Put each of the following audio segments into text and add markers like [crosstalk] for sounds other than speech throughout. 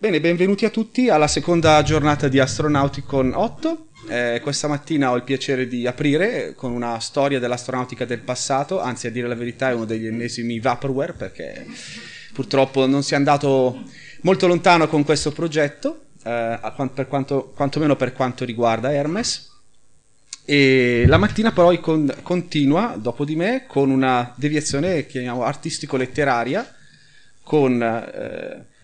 Bene, benvenuti a tutti alla seconda giornata di Astronauticon 8. Eh, questa mattina ho il piacere di aprire con una storia dell'astronautica del passato, anzi a dire la verità è uno degli ennesimi vaporware perché purtroppo non si è andato molto lontano con questo progetto, eh, per quanto, quantomeno per quanto riguarda Hermes. E la mattina però con, continua, dopo di me, con una deviazione che chiamiamo artistico-letteraria, con... Eh,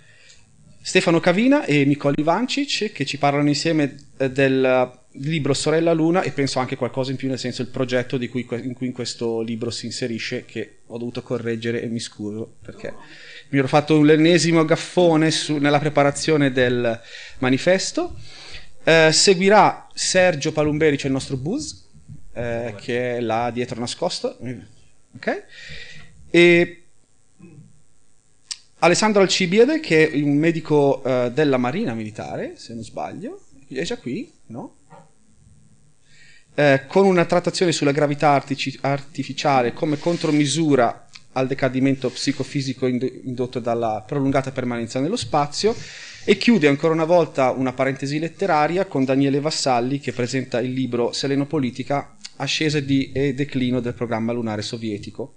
Stefano Cavina e Nicoli Vancic che ci parlano insieme eh, del eh, libro Sorella Luna e penso anche qualcosa in più nel senso il progetto cui, in cui in questo libro si inserisce che ho dovuto correggere e mi scuso perché mi ero fatto un l'ennesimo gaffone su, nella preparazione del manifesto. Eh, seguirà Sergio Palumberi, cioè il nostro Buzz, eh, che è là dietro nascosto. Ok? E Alessandro Alcibiade, che è un medico uh, della Marina Militare, se non sbaglio, è già qui, no? Eh, con una trattazione sulla gravità artici- artificiale come contromisura al decadimento psicofisico indotto dalla prolungata permanenza nello spazio e chiude ancora una volta una parentesi letteraria con Daniele Vassalli che presenta il libro Selenopolitica, ascese di e declino del programma lunare sovietico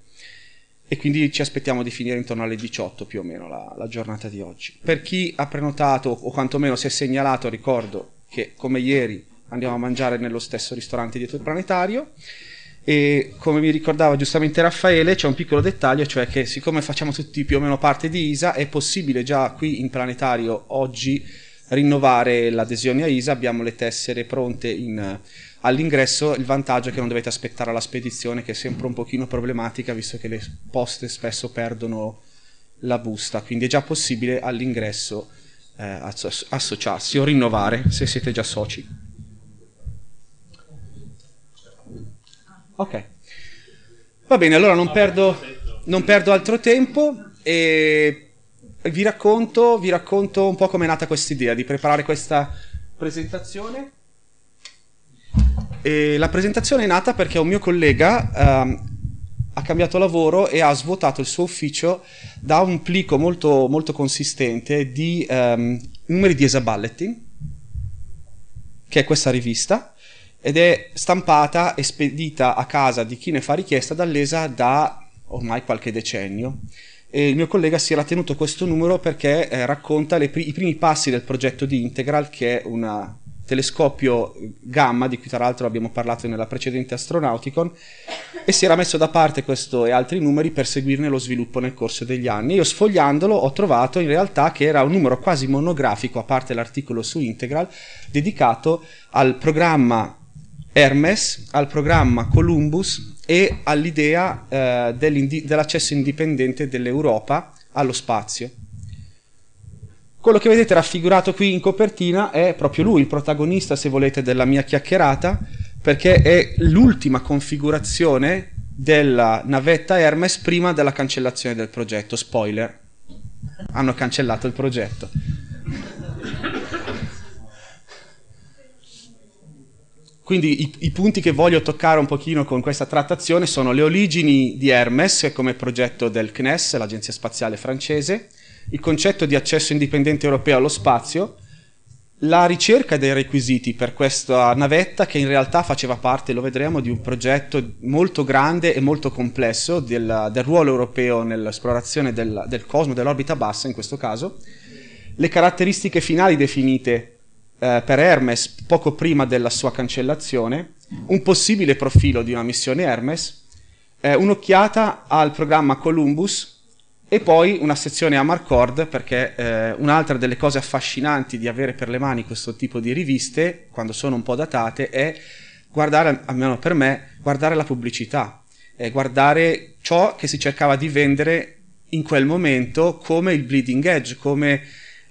e quindi ci aspettiamo di finire intorno alle 18 più o meno la, la, giornata di oggi. Per chi ha prenotato o quantomeno si è segnalato, ricordo che come ieri andiamo a mangiare nello stesso ristorante dietro il planetario e come mi ricordava giustamente Raffaele c'è un piccolo dettaglio, cioè che siccome facciamo tutti più o meno parte di ISA è possibile già qui in planetario oggi rinnovare l'adesione a ISA, abbiamo le tessere pronte in, all'ingresso, il vantaggio è che non dovete aspettare la spedizione che è sempre un pochino problematica visto che le poste spesso perdono la busta, quindi è già possibile all'ingresso eh, associarsi o rinnovare se siete già soci. Ok, va bene, allora non, perdo, non perdo altro tempo e vi racconto, vi racconto un po' come è nata questa idea di preparare questa presentazione. E la presentazione è nata perché un mio collega um, ha cambiato lavoro e ha svuotato il suo ufficio da un plico molto, molto consistente di um, numeri di Esaballetin, che è questa rivista, ed è stampata e spedita a casa di chi ne fa richiesta dall'ESA da ormai qualche decennio e il mio collega si era tenuto questo numero perché eh, racconta pr- i primi passi del progetto di Integral, che è un telescopio eh, gamma, di cui tra l'altro abbiamo parlato nella precedente Astronauticon, e si era messo da parte questo e altri numeri per seguirne lo sviluppo nel corso degli anni. Io sfogliandolo ho trovato in realtà che era un numero quasi monografico, a parte l'articolo su Integral, dedicato al programma Hermes, al programma Columbus, e all'idea eh, dell'accesso indipendente dell'Europa allo spazio. Quello che vedete raffigurato qui in copertina è proprio lui, il protagonista, se volete, della mia chiacchierata, perché è l'ultima configurazione della navetta Hermes prima della cancellazione del progetto. Spoiler, hanno cancellato il progetto. Quindi i, i, punti che voglio toccare un pochino con questa trattazione sono le origini di Hermes come progetto del CNES, l'Agenzia Spaziale Francese, il concetto di accesso indipendente europeo allo spazio, la ricerca dei requisiti per questa navetta che in realtà faceva parte, lo vedremo, di un progetto molto grande e molto complesso del, del ruolo europeo nell'esplorazione del, del cosmo, dell'orbita bassa in questo caso, le caratteristiche finali definite eh, per Hermes poco prima della sua cancellazione, un possibile profilo di una missione Hermes, eh, un'occhiata al programma Columbus e poi una sezione a Marcord perché eh, un'altra delle cose affascinanti di avere per le mani questo tipo di riviste, quando sono un po' datate, è guardare, almeno per me, guardare la pubblicità, eh, guardare ciò che si cercava di vendere in quel momento come il bleeding edge, come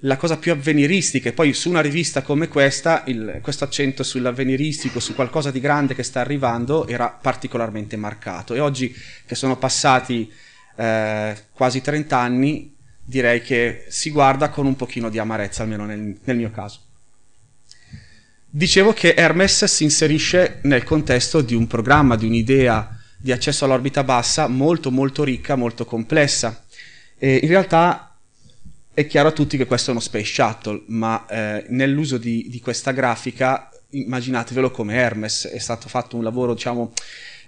la cosa più avveniristica e poi su una rivista come questa il, questo accento sull'avveniristico, su qualcosa di grande che sta arrivando era particolarmente marcato e oggi che sono passati eh, quasi 30 anni direi che si guarda con un pochino di amarezza almeno nel, nel mio caso. Dicevo che Hermes si inserisce nel contesto di un programma, di un'idea di accesso all'orbita bassa molto molto ricca, molto complessa. E in realtà è chiaro a tutti che questo è uno space shuttle, ma eh, nell'uso di, di, questa grafica immaginatevelo come Hermes, è stato fatto un lavoro diciamo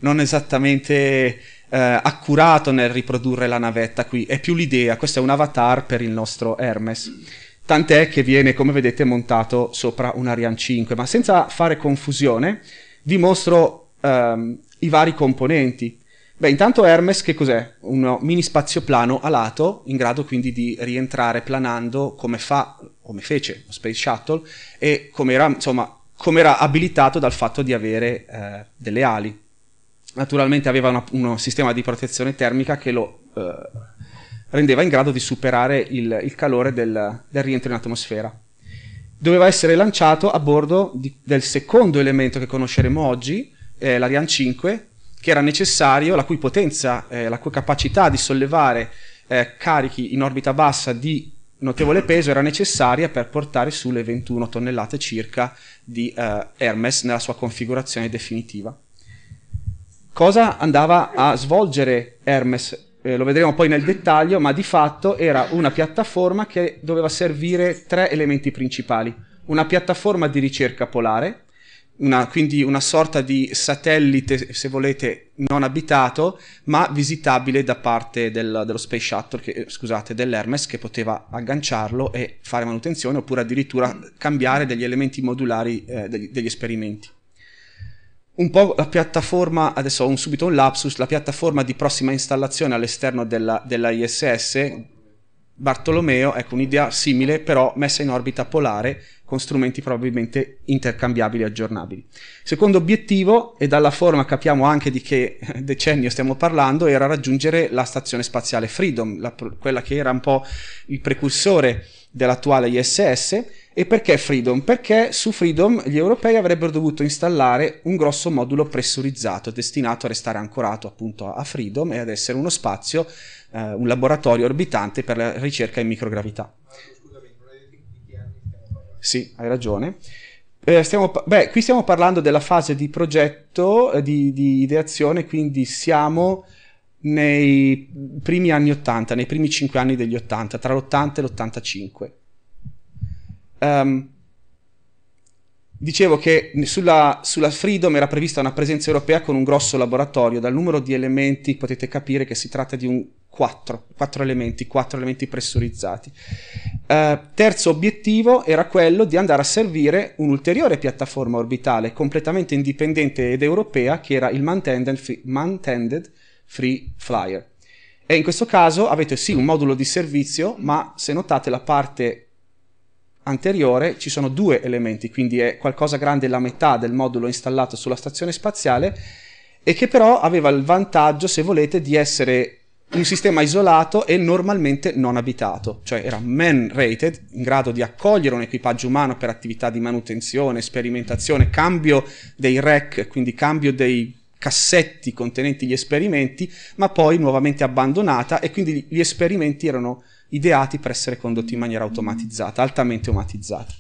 non esattamente eh, accurato nel riprodurre la navetta qui, è più l'idea, questo è un avatar per il nostro Hermes tant'è che viene, come vedete, montato sopra un Ariane 5, ma senza fare confusione vi mostro ehm, i vari componenti. Beh, intanto Hermes che cos'è? Un mini spazio plano alato, in grado quindi di rientrare planando come fa, come fece lo Space Shuttle e come era, insomma, come era abilitato dal fatto di avere eh, delle ali. Naturalmente aveva una, un sistema di protezione termica che lo eh, rendeva in grado di superare il, il calore del, del, rientro in atmosfera. Doveva essere lanciato a bordo di, del secondo elemento che conosceremo oggi, eh, l'Ariane 5, che era necessario, la cui potenza, eh, la cui capacità di sollevare eh, carichi in orbita bassa di notevole peso era necessaria per portare su le 21 tonnellate circa di eh, Hermes nella sua configurazione definitiva. Cosa andava a svolgere Hermes? Eh, lo vedremo poi nel dettaglio, ma di fatto era una piattaforma che doveva servire tre elementi principali. Una piattaforma di ricerca polare, una, quindi una sorta di satellite, se volete, non abitato, ma visitabile da parte del, dello Space Shuttle, che, scusate, dell'Hermes, che poteva agganciarlo e fare manutenzione, oppure addirittura cambiare degli elementi modulari eh, degli, degli, esperimenti. Un po' la piattaforma, adesso ho un, subito un lapsus, la piattaforma di prossima installazione all'esterno della, della ISS, Bartolomeo, ecco un'idea simile però messa in orbita polare con strumenti probabilmente intercambiabili e aggiornabili. Secondo obiettivo, e dalla forma capiamo anche di che [laughs] decennio stiamo parlando, era raggiungere la stazione spaziale Freedom, la, quella che era un po' il precursore dell'attuale ISS. E perché Freedom? Perché su Freedom gli europei avrebbero dovuto installare un grosso modulo pressurizzato destinato a restare ancorato appunto a Freedom e ad essere uno spazio eh, un laboratorio orbitante per la ricerca in microgravità. Sì, hai ragione. Eh, stiamo, beh, qui stiamo parlando della fase di progetto, eh, di, di, ideazione, quindi siamo nei primi anni 80, nei primi 5 anni degli 80, tra l'80 e l'85. Um, ehm, dicevo che sulla, sulla, Freedom era prevista una presenza europea con un grosso laboratorio, dal numero di elementi potete capire che si tratta di un Quattro, quattro, elementi, quattro elementi pressurizzati. Uh, terzo obiettivo era quello di andare a servire un'ulteriore piattaforma orbitale completamente indipendente ed europea che era il Mantended Free Flyer. E in questo caso avete sì un modulo di servizio, ma se notate la parte anteriore ci sono due elementi, quindi è qualcosa grande la metà del modulo installato sulla stazione spaziale e che però aveva il vantaggio, se volete, di essere un sistema isolato e normalmente non abitato, cioè era man-rated, in grado di accogliere un equipaggio umano per attività di manutenzione, sperimentazione, cambio dei rack, quindi cambio dei cassetti contenenti gli esperimenti, ma poi nuovamente abbandonata e quindi gli esperimenti erano ideati per essere condotti in maniera automatizzata, altamente automatizzata.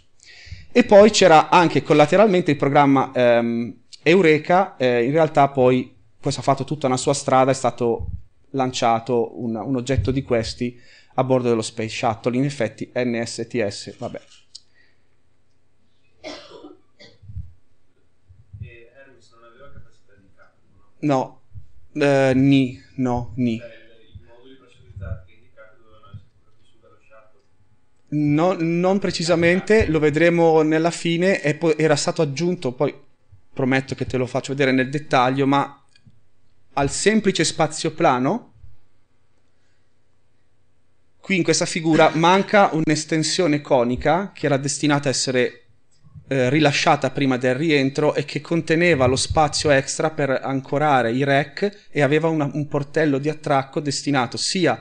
E poi c'era anche collateralmente il programma ehm, Eureka, eh, in realtà poi questo ha fatto tutta una sua strada, è stato lanciato una, un oggetto di questi a bordo dello Space Shuttle, in effetti NSTS, vabbè. No, no eh, ni, no, ni. No, non precisamente, lo vedremo nella fine. era stato aggiunto, poi prometto che te lo faccio vedere nel dettaglio, ma al semplice spazio plano, qui in questa figura manca un'estensione conica che era destinata a essere eh, rilasciata prima del rientro e che conteneva lo spazio extra per ancorare i rack e aveva una, un portello di attracco destinato sia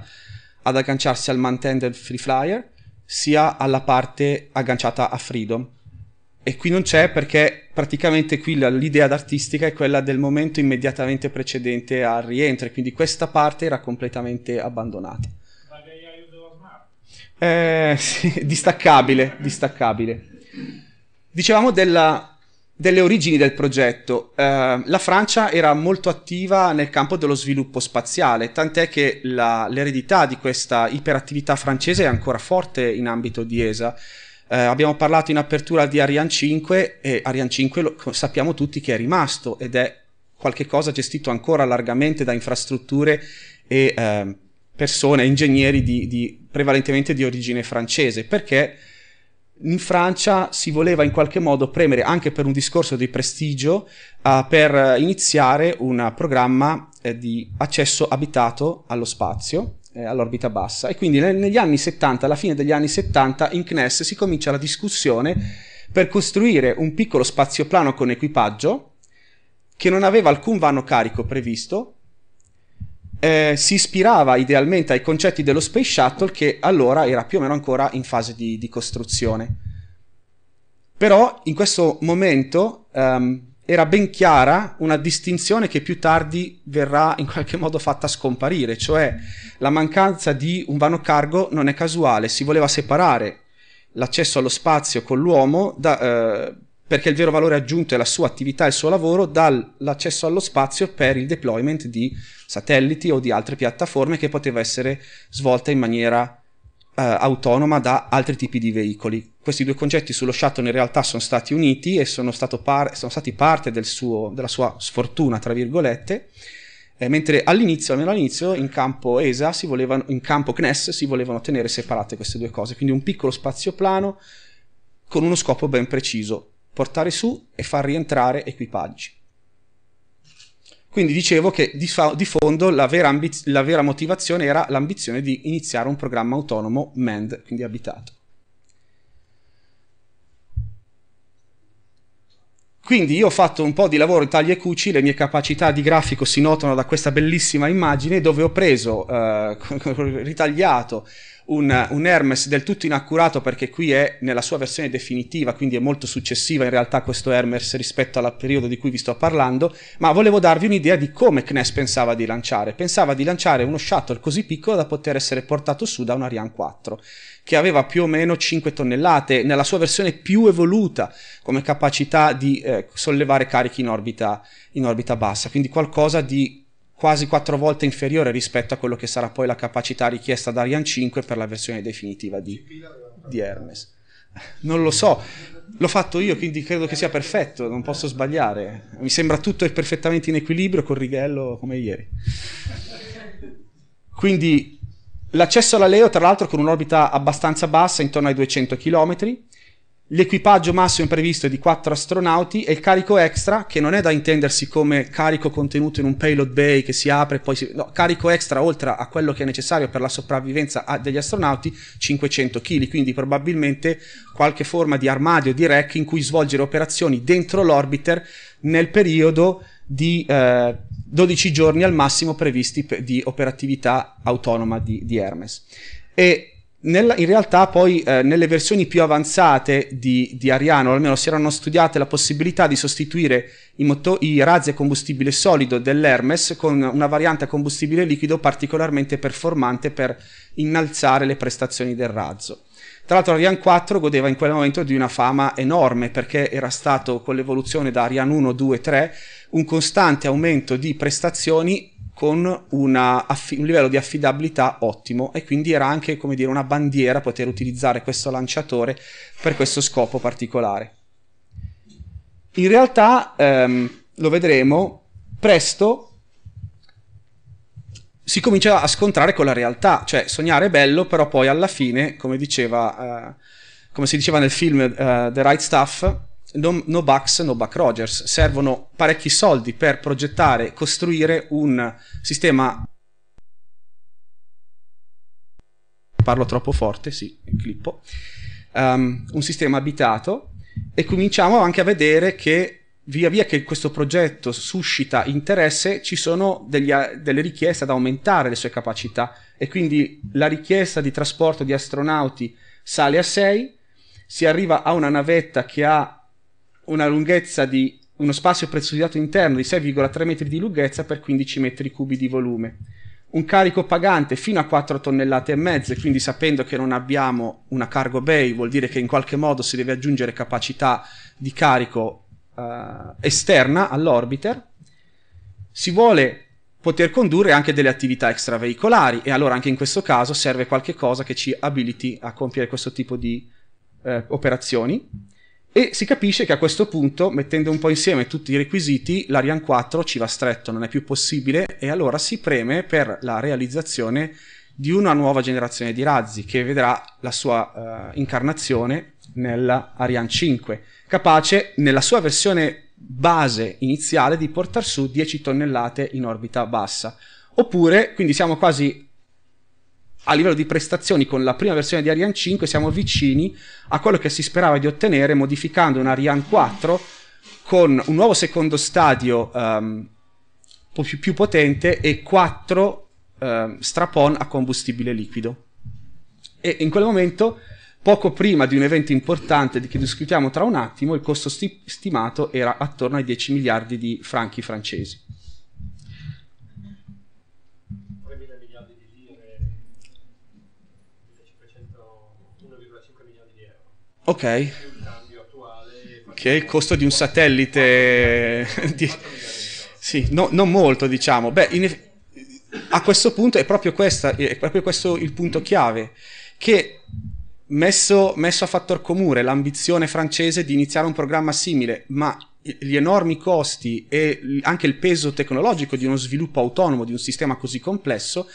ad agganciarsi al mantended free flyer sia alla parte agganciata a freedom e qui non c'è perché praticamente qui l'idea artistica è quella del momento immediatamente precedente al rientro, quindi questa parte era completamente abbandonata. Eh, sì, [laughs] distaccabile, distaccabile. Dicevamo della, delle origini del progetto. Eh, la Francia era molto attiva nel campo dello sviluppo spaziale, tant'è che la, l'eredità di questa iperattività francese è ancora forte in ambito di ESA. Eh, abbiamo parlato in apertura di Ariane 5 e Ariane 5 lo, sappiamo tutti che è rimasto ed è qualcosa gestito ancora largamente da infrastrutture e eh, persone, ingegneri di, di, prevalentemente di origine francese, perché in Francia si voleva in qualche modo premere anche per un discorso di prestigio eh, per iniziare un programma eh, di accesso abitato allo spazio eh, all'orbita bassa. E quindi neg- negli anni 70, alla fine degli anni 70, in CNES si comincia la discussione per costruire un piccolo spazioplano con equipaggio che non aveva alcun vano carico previsto, eh, si ispirava idealmente ai concetti dello Space Shuttle che allora era più o meno ancora in fase di, di costruzione. Però in questo momento um, era ben chiara una distinzione che più tardi verrà in qualche modo fatta scomparire, cioè la mancanza di un vano cargo non è casuale, si voleva separare l'accesso allo spazio con l'uomo da, eh, perché il vero valore aggiunto è la sua attività e il suo lavoro dall'accesso allo spazio per il deployment di satelliti o di altre piattaforme che poteva essere svolta in maniera eh, autonoma da altri tipi di veicoli. Questi due concetti sullo shuttle in realtà sono stati uniti e sono, par- sono stati parte del suo, della sua sfortuna, tra virgolette, eh, mentre all'inizio, almeno all'inizio, in campo ESA, si volevano, in campo CNES, si volevano tenere separate queste due cose, quindi un piccolo spazio plano con uno scopo ben preciso, portare su e far rientrare equipaggi. Quindi dicevo che di, fa- di fondo la vera, ambiz- la vera motivazione era l'ambizione di iniziare un programma autonomo manned, quindi abitato. Quindi io ho fatto un po' di lavoro in tagli e cuci, le mie capacità di grafico si notano da questa bellissima immagine dove ho preso, eh, [laughs] ritagliato un, un, Hermes del tutto inaccurato perché qui è nella sua versione definitiva, quindi è molto successiva in realtà questo Hermes rispetto al periodo di cui vi sto parlando, ma volevo darvi un'idea di come CNES pensava di lanciare. Pensava di lanciare uno shuttle così piccolo da poter essere portato su da un Ariane 4 che aveva più o meno 5 tonnellate nella sua versione più evoluta come capacità di eh, sollevare carichi in orbita, in orbita bassa, quindi qualcosa di quasi quattro volte inferiore rispetto a quello che sarà poi la capacità richiesta da Ariane 5 per la versione definitiva di, di Hermes. Non lo so, l'ho fatto io, quindi credo che sia perfetto, non posso sbagliare. Mi sembra tutto è perfettamente in equilibrio col righello come ieri. Quindi l'accesso alla Leo, tra l'altro, con un'orbita abbastanza bassa, intorno ai 200 km, L'equipaggio massimo imprevisto è di 4 astronauti e il carico extra, che non è da intendersi come carico contenuto in un payload bay che si apre e poi si... No, carico extra oltre a quello che è necessario per la sopravvivenza degli astronauti, 500 kg, quindi probabilmente qualche forma di armadio, di rack in cui svolgere operazioni dentro l'orbiter nel periodo di eh, 12 giorni al massimo previsti di operatività autonoma di, di Hermes. E nella, in realtà poi eh, nelle versioni più avanzate di, di, Ariano, almeno si erano studiate la possibilità di sostituire i, moto- i razzi a combustibile solido dell'Hermes con una variante a combustibile liquido particolarmente performante per innalzare le prestazioni del razzo. Tra l'altro Ariane 4 godeva in quel momento di una fama enorme perché era stato con l'evoluzione da Ariane 1, 2, 3 un costante aumento di prestazioni con una, un livello di affidabilità ottimo e quindi era anche come dire una bandiera poter utilizzare questo lanciatore per questo scopo particolare. In realtà, ehm, lo vedremo, presto si comincia a scontrare con la realtà, cioè sognare è bello, però poi alla fine, come diceva, eh, come si diceva nel film eh, The Right Stuff, no, no Bucks, no Buck Rogers. Servono parecchi soldi per progettare, costruire un sistema. Parlo troppo forte, sì, clippo. Um, un sistema abitato e cominciamo anche a vedere che via via che questo progetto suscita interesse ci sono degli, delle richieste ad aumentare le sue capacità e quindi la richiesta di trasporto di astronauti sale a 6 si arriva a una navetta che ha una lunghezza di uno spazio pressurizzato interno di 6,3 metri di lunghezza per 15 metri cubi di volume. Un carico pagante fino a 4 tonnellate e mezzo, quindi sapendo che non abbiamo una cargo bay, vuol dire che in qualche modo si deve aggiungere capacità di carico uh, esterna all'orbiter. Si vuole poter condurre anche delle attività extraveicolari e allora anche in questo caso serve qualche cosa che ci abiliti a compiere questo tipo di eh, operazioni e si capisce che a questo punto, mettendo un po' insieme tutti i requisiti, l'Ariane 4 ci va stretto, non è più possibile, e allora si preme per la realizzazione di una nuova generazione di razzi che vedrà la sua uh, incarnazione nella Ariane 5, capace nella sua versione base iniziale di portare su 10 tonnellate in orbita bassa. Oppure, quindi siamo quasi a livello di prestazioni con la prima versione di Ariane 5 siamo vicini a quello che si sperava di ottenere modificando un Ariane 4 con un nuovo secondo stadio um, più, più, potente e 4 um, ehm, strapon a combustibile liquido. E in quel momento, poco prima di un evento importante di che discutiamo tra un attimo, il costo sti- stimato era attorno ai 10 miliardi di franchi francesi. Ok. Che è il costo di un satellite... [laughs] di... Sì, no, non molto diciamo. Beh, in... a questo punto è proprio, questa, è proprio questo il punto chiave, che Messo, messo, a fattor comune l'ambizione francese di iniziare un programma simile, ma gli enormi costi e anche il peso tecnologico di uno sviluppo autonomo di un sistema così complesso,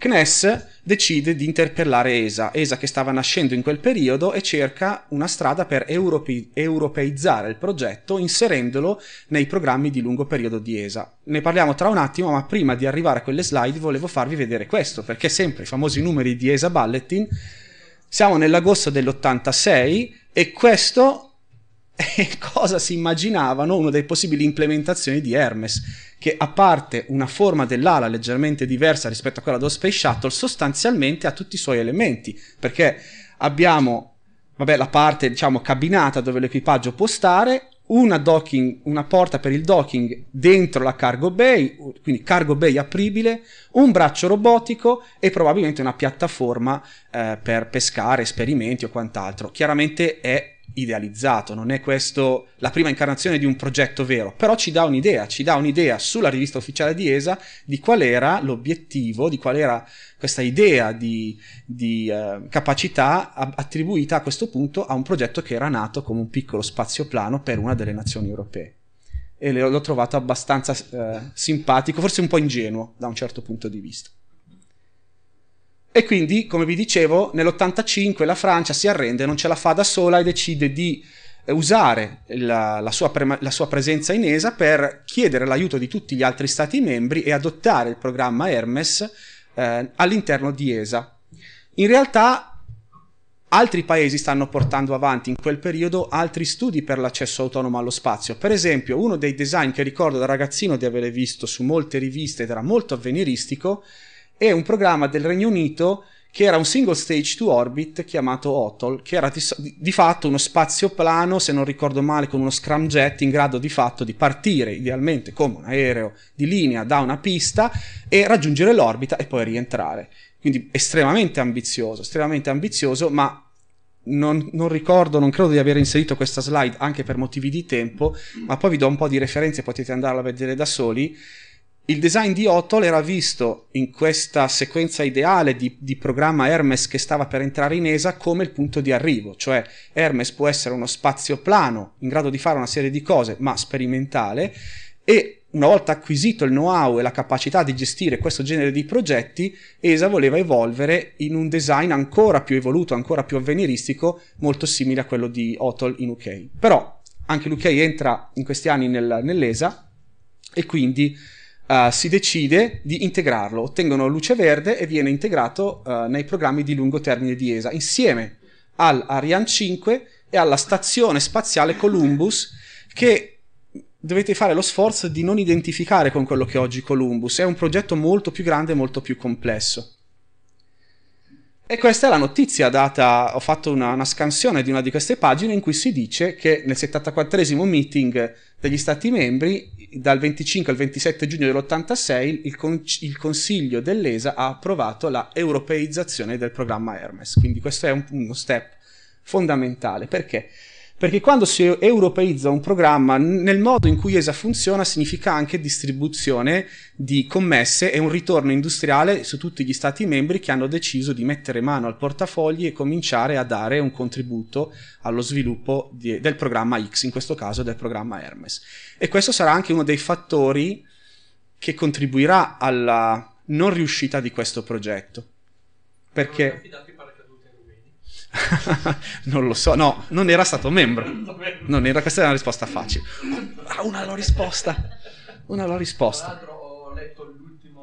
CNES decide di interpellare ESA, ESA che stava nascendo in quel periodo e cerca una strada per europe- europeizzare il progetto inserendolo nei programmi di lungo periodo di ESA. Ne parliamo tra un attimo, ma prima di arrivare a quelle slide volevo farvi vedere questo, perché sempre i famosi numeri di ESA Bulletin, Siamo nell'agosto dell'86 e questo [laughs] cosa si immaginavano una delle possibili implementazioni di Hermes, che a parte una forma dell'ala leggermente diversa rispetto a quella dello Space Shuttle, sostanzialmente ha tutti i suoi elementi, perché abbiamo vabbè, la parte diciamo cabinata dove l'equipaggio può stare, una, docking, una porta per il docking dentro la cargo bay, quindi cargo bay apribile, un braccio robotico e probabilmente una piattaforma eh, per pescare, esperimenti o quant'altro. Chiaramente è idealizzato, non è questo la prima incarnazione di un progetto vero, però ci dà un'idea, ci dà un'idea sulla rivista ufficiale di ESA di qual era l'obiettivo, di qual era questa idea di, di eh, capacità attribuita a questo punto a un progetto che era nato come un piccolo spazioplano per una delle nazioni europee. E l'ho trovato abbastanza eh, simpatico, forse un po' ingenuo da un certo punto di vista. E quindi, come vi dicevo, nell'85 la Francia si arrende, non ce la fa da sola e decide di eh, usare la, la, sua prema, la, sua presenza in ESA per chiedere l'aiuto di tutti gli altri stati membri e adottare il programma Hermes eh, all'interno di ESA. In realtà altri paesi stanno portando avanti in quel periodo altri studi per l'accesso autonomo allo spazio. Per esempio, uno dei design che ricordo da ragazzino di aver visto su molte riviste ed era molto avveniristico è un programma del Regno Unito che era un single stage to orbit chiamato OTOL, che era di, di, fatto uno spazioplano, se non ricordo male, con uno scramjet in grado di fatto di partire idealmente come un aereo di linea da una pista e raggiungere l'orbita e poi rientrare. Quindi estremamente ambizioso, estremamente ambizioso, ma non, non, ricordo, non credo di aver inserito questa slide anche per motivi di tempo, ma poi vi do un po' di referenze, potete andarla a vedere da soli. Il design di Otol era visto in questa sequenza ideale di, di, programma Hermes che stava per entrare in ESA come il punto di arrivo, cioè Hermes può essere uno spazio plano in grado di fare una serie di cose, ma sperimentale, e una volta acquisito il know-how e la capacità di gestire questo genere di progetti, ESA voleva evolvere in un design ancora più evoluto, ancora più avveniristico, molto simile a quello di Otol in UK. Però anche l'UK entra in questi anni nel, nell'ESA e quindi uh, si decide di integrarlo, ottengono luce verde e viene integrato uh, nei programmi di lungo termine di ESA insieme all'Ariane 5 e alla stazione spaziale Columbus che dovete fare lo sforzo di non identificare con quello che è oggi Columbus, è un progetto molto più grande e molto più complesso. E questa è la notizia data, ho fatto una, una, scansione di una di queste pagine in cui si dice che nel 74 meeting degli Stati membri, dal 25 al 27 giugno dell'86, il, con- il Consiglio dell'ESA ha approvato la europeizzazione del programma Hermes. Quindi questo è un, uno step fondamentale perché perché quando si europeizza un programma, nel modo in cui ESA funziona significa anche distribuzione di commesse e un ritorno industriale su tutti gli stati membri che hanno deciso di mettere mano al portafogli e cominciare a dare un contributo allo sviluppo di, del programma X, in questo caso del programma Hermes. E questo sarà anche uno dei fattori che contribuirà alla non riuscita di questo progetto. Perché [laughs] non lo so, no, non era stato membro. Non era, questa è una risposta facile. Ah, una l'ho risposta. Una l'ho risposta. Tra l'altro ho letto l'ultima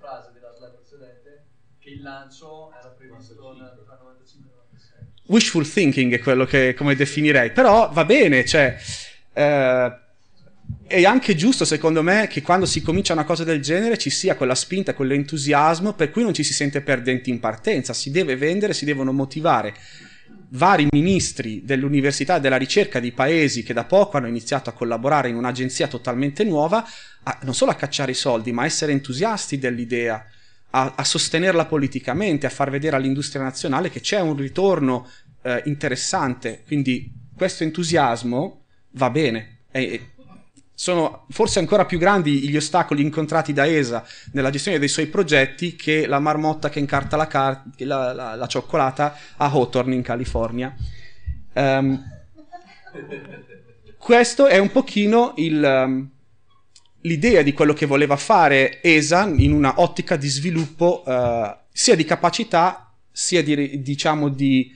frase della slide precedente, che il lancio era previsto tra 95 96. Wishful thinking è quello che, come definirei, però va bene, cioè... Eh, è anche giusto, secondo me, che quando si comincia una cosa del genere ci sia quella spinta, quell'entusiasmo, per cui non ci si sente perdenti in partenza. Si deve vendere, si devono motivare vari ministri dell'università e della ricerca di paesi che da poco hanno iniziato a collaborare in un'agenzia totalmente nuova, a, non solo a cacciare i soldi, ma a essere entusiasti dell'idea, a, a sostenerla politicamente, a far vedere all'industria nazionale che c'è un ritorno eh, interessante. Quindi questo entusiasmo va bene sono forse ancora più grandi gli ostacoli incontrati da ESA nella gestione dei suoi progetti che la marmotta che incarta la, car- la, la, la cioccolata a Hawthorne in California. Um, questo è un pochino il, um, l'idea di quello che voleva fare ESA in una ottica di sviluppo uh, sia di capacità sia di, diciamo, di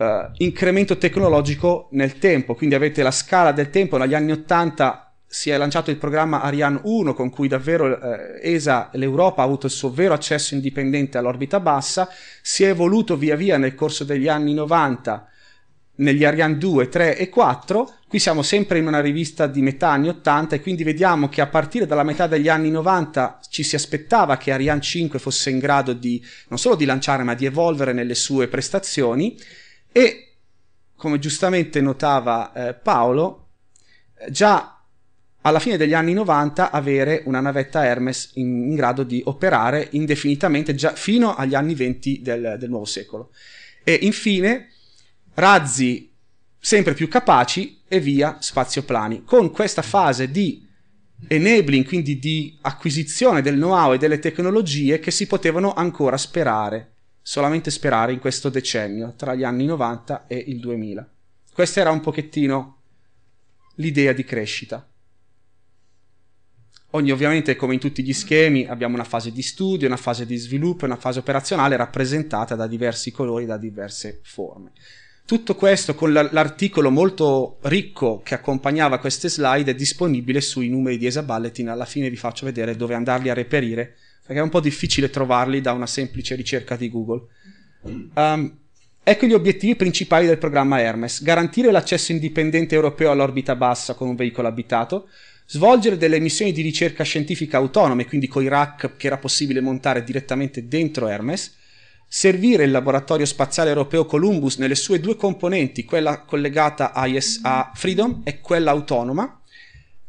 uh, incremento tecnologico nel tempo, quindi avete la scala del tempo, negli anni 80 si è lanciato il programma Ariane 1 con cui davvero eh, ESA, l'Europa ha avuto il suo vero accesso indipendente all'orbita bassa, si è evoluto via via nel corso degli anni 90 negli Ariane 2, 3 e 4, qui siamo sempre in una rivista di metà anni 80 e quindi vediamo che a partire dalla metà degli anni 90 ci si aspettava che Ariane 5 fosse in grado di non solo di lanciare ma di evolvere nelle sue prestazioni e come giustamente notava eh, Paolo, eh, già alla fine degli anni 90 avere una navetta Hermes in, in grado di operare indefinitamente già fino agli anni 20 del, del nuovo secolo. E infine razzi sempre più capaci e via spazioplani. Con questa fase di enabling, quindi di acquisizione del know-how e delle tecnologie che si potevano ancora sperare solamente sperare in questo decennio tra gli anni 90 e il 2000. Questa era un pochettino l'idea di crescita. Ogni, ovviamente, come in tutti gli schemi, abbiamo una fase di studio, una fase di sviluppo una fase operazionale rappresentata da diversi colori, da diverse forme. Tutto questo con l'articolo molto ricco che accompagnava queste slide è disponibile sui numeri di ESA Esaballetin, alla fine vi faccio vedere dove andarli a reperire perché è un po' difficile trovarli da una semplice ricerca di Google. Um, ecco gli obiettivi principali del programma Hermes. Garantire l'accesso indipendente europeo all'orbita bassa con un veicolo abitato, svolgere delle missioni di ricerca scientifica autonome, quindi con i rack che era possibile montare direttamente dentro Hermes, servire il laboratorio spaziale europeo Columbus nelle sue due componenti, quella collegata a, IS, a Freedom e quella autonoma,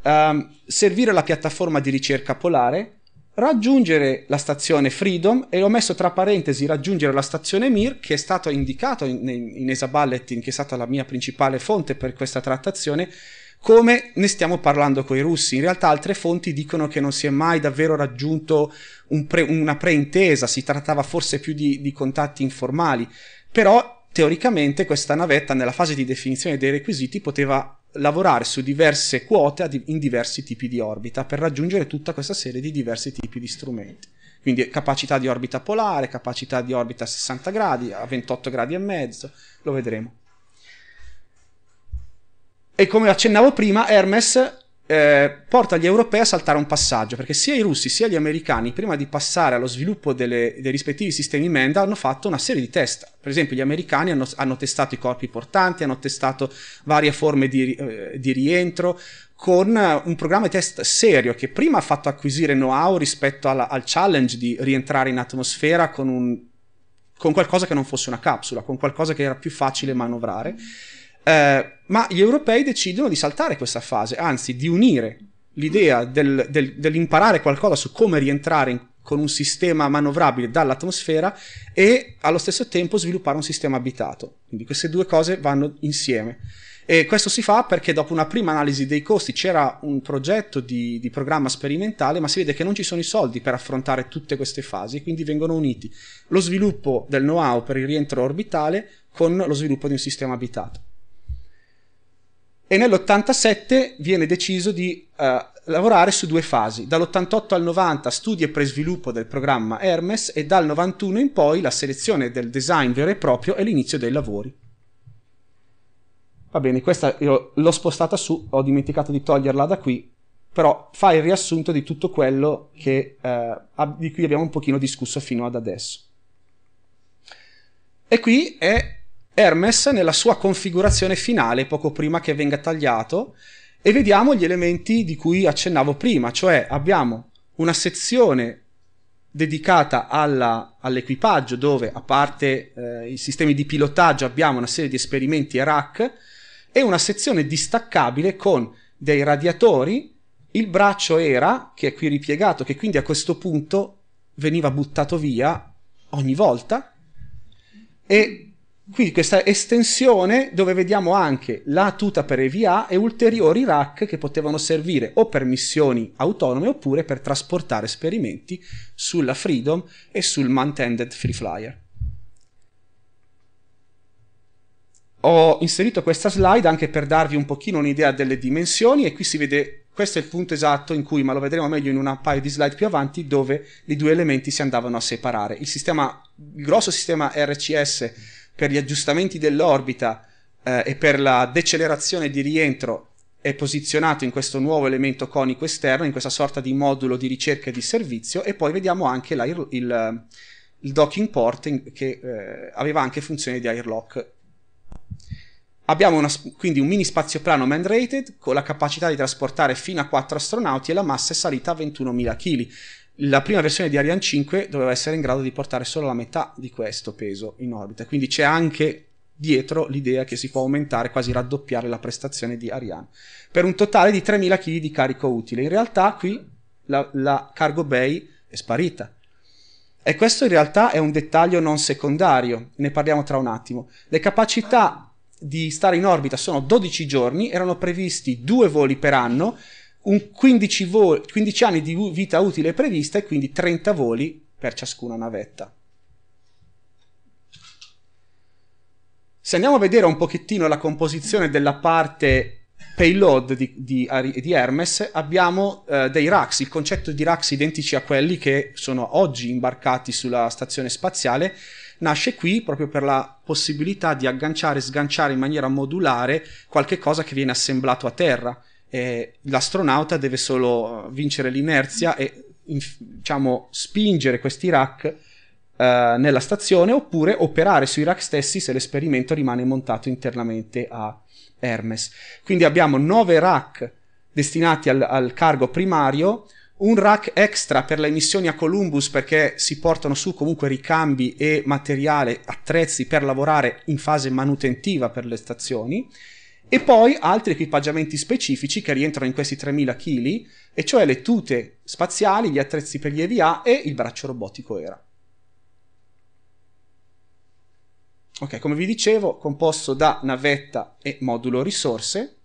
um, servire la piattaforma di ricerca polare, raggiungere la stazione Freedom e ho messo tra parentesi raggiungere la stazione Mir che è stato indicato in, in, ESA Bulletin che è stata la mia principale fonte per questa trattazione come ne stiamo parlando con i russi. In realtà altre fonti dicono che non si è mai davvero raggiunto un pre, una preintesa, si trattava forse più di, di contatti informali, però teoricamente questa navetta nella fase di definizione dei requisiti poteva lavorare su diverse quote in diversi tipi di orbita per raggiungere tutta questa serie di diversi tipi di strumenti. Quindi capacità di orbita polare, capacità di orbita a 60 gradi, a 28 gradi e mezzo, lo vedremo. E come accennavo prima, Hermes eh, porta gli europei a saltare un passaggio, perché sia i russi sia gli americani, prima di passare allo sviluppo delle, dei rispettivi sistemi MEND, hanno fatto una serie di test. Per esempio, gli americani hanno, hanno testato i corpi portanti, hanno testato varie forme di, eh, di rientro, con un programma di test serio che prima ha fatto acquisire know-how rispetto alla, al challenge di rientrare in atmosfera con, un, con, qualcosa che non fosse una capsula, con qualcosa che era più facile manovrare. Eh, ma gli europei decidono di saltare questa fase, anzi di unire l'idea del, del, dell'imparare qualcosa su come rientrare in, con un sistema manovrabile dall'atmosfera e allo stesso tempo sviluppare un sistema abitato. Quindi queste due cose vanno insieme. E questo si fa perché dopo una prima analisi dei costi c'era un progetto di, di, programma sperimentale, ma si vede che non ci sono i soldi per affrontare tutte queste fasi, quindi vengono uniti lo sviluppo del know-how per il rientro orbitale con lo sviluppo di un sistema abitato e nell'87 viene deciso di uh, lavorare su due fasi. Dall'88 al 90 studi e pre-sviluppo del programma Hermes e dal 91 in poi la selezione del design vero e proprio e l'inizio dei lavori. Va bene, questa l'ho spostata su, ho dimenticato di toglierla da qui, però fa il riassunto di tutto quello che, eh, di cui abbiamo un pochino discusso fino ad adesso. E qui è Hermes nella sua configurazione finale poco prima che venga tagliato e vediamo gli elementi di cui accennavo prima, cioè abbiamo una sezione dedicata alla, all'equipaggio dove a parte eh, i sistemi di pilotaggio abbiamo una serie di esperimenti e rack e una sezione distaccabile con dei radiatori, il braccio era che è qui ripiegato che quindi a questo punto veniva buttato via ogni volta e qui questa estensione dove vediamo anche la tuta per EVA e ulteriori rack che potevano servire o per missioni autonome oppure per trasportare esperimenti sulla Freedom e sul Mantended Free Flyer. Ho inserito questa slide anche per darvi un pochino un'idea delle dimensioni e qui si vede, questo è il punto esatto in cui, ma lo vedremo meglio in un paio di slide più avanti, dove i due elementi si andavano a separare. Il, sistema, il grosso sistema RCS per gli aggiustamenti dell'orbita eh, e per la decelerazione di rientro è posizionato in questo nuovo elemento conico esterno, in questa sorta di modulo di ricerca e di servizio, e poi vediamo anche la, il, il, eh, docking port in, che eh, aveva anche funzione di airlock. Abbiamo una, quindi un mini spazioplano man-rated con la capacità di trasportare fino a 4 astronauti e la massa è salita a 21.000 kg la prima versione di Ariane 5 doveva essere in grado di portare solo la metà di questo peso in orbita, quindi c'è anche dietro l'idea che si può aumentare, quasi raddoppiare la prestazione di Ariane, per un totale di 3.000 kg di carico utile. In realtà qui la, la cargo bay è sparita. E questo in realtà è un dettaglio non secondario, ne parliamo tra un attimo. Le capacità di stare in orbita sono 12 giorni, erano previsti due voli per anno 15, voli, 15 anni di vita utile prevista e quindi 30 voli per ciascuna navetta. Se andiamo a vedere un pochettino la composizione della parte payload di, di, di Hermes, abbiamo eh, dei racks, il concetto di racks identici a quelli che sono oggi imbarcati sulla stazione spaziale, nasce qui proprio per la possibilità di agganciare e sganciare in maniera modulare qualche cosa che viene assemblato a terra eh, l'astronauta deve solo eh, vincere l'inerzia e inf- diciamo, spingere questi rack eh, nella stazione oppure operare sui rack stessi se l'esperimento rimane montato internamente a Hermes. Quindi abbiamo 9 rack destinati al, al cargo primario, un rack extra per le missioni a Columbus perché si portano su comunque ricambi e materiale, attrezzi per lavorare in fase manutentiva per le stazioni e poi altri equipaggiamenti specifici che rientrano in questi 3000 kg, e cioè le tute spaziali, gli attrezzi per gli EVA e il braccio robotico ERA. Ok, come vi dicevo, composto da navetta e modulo risorse.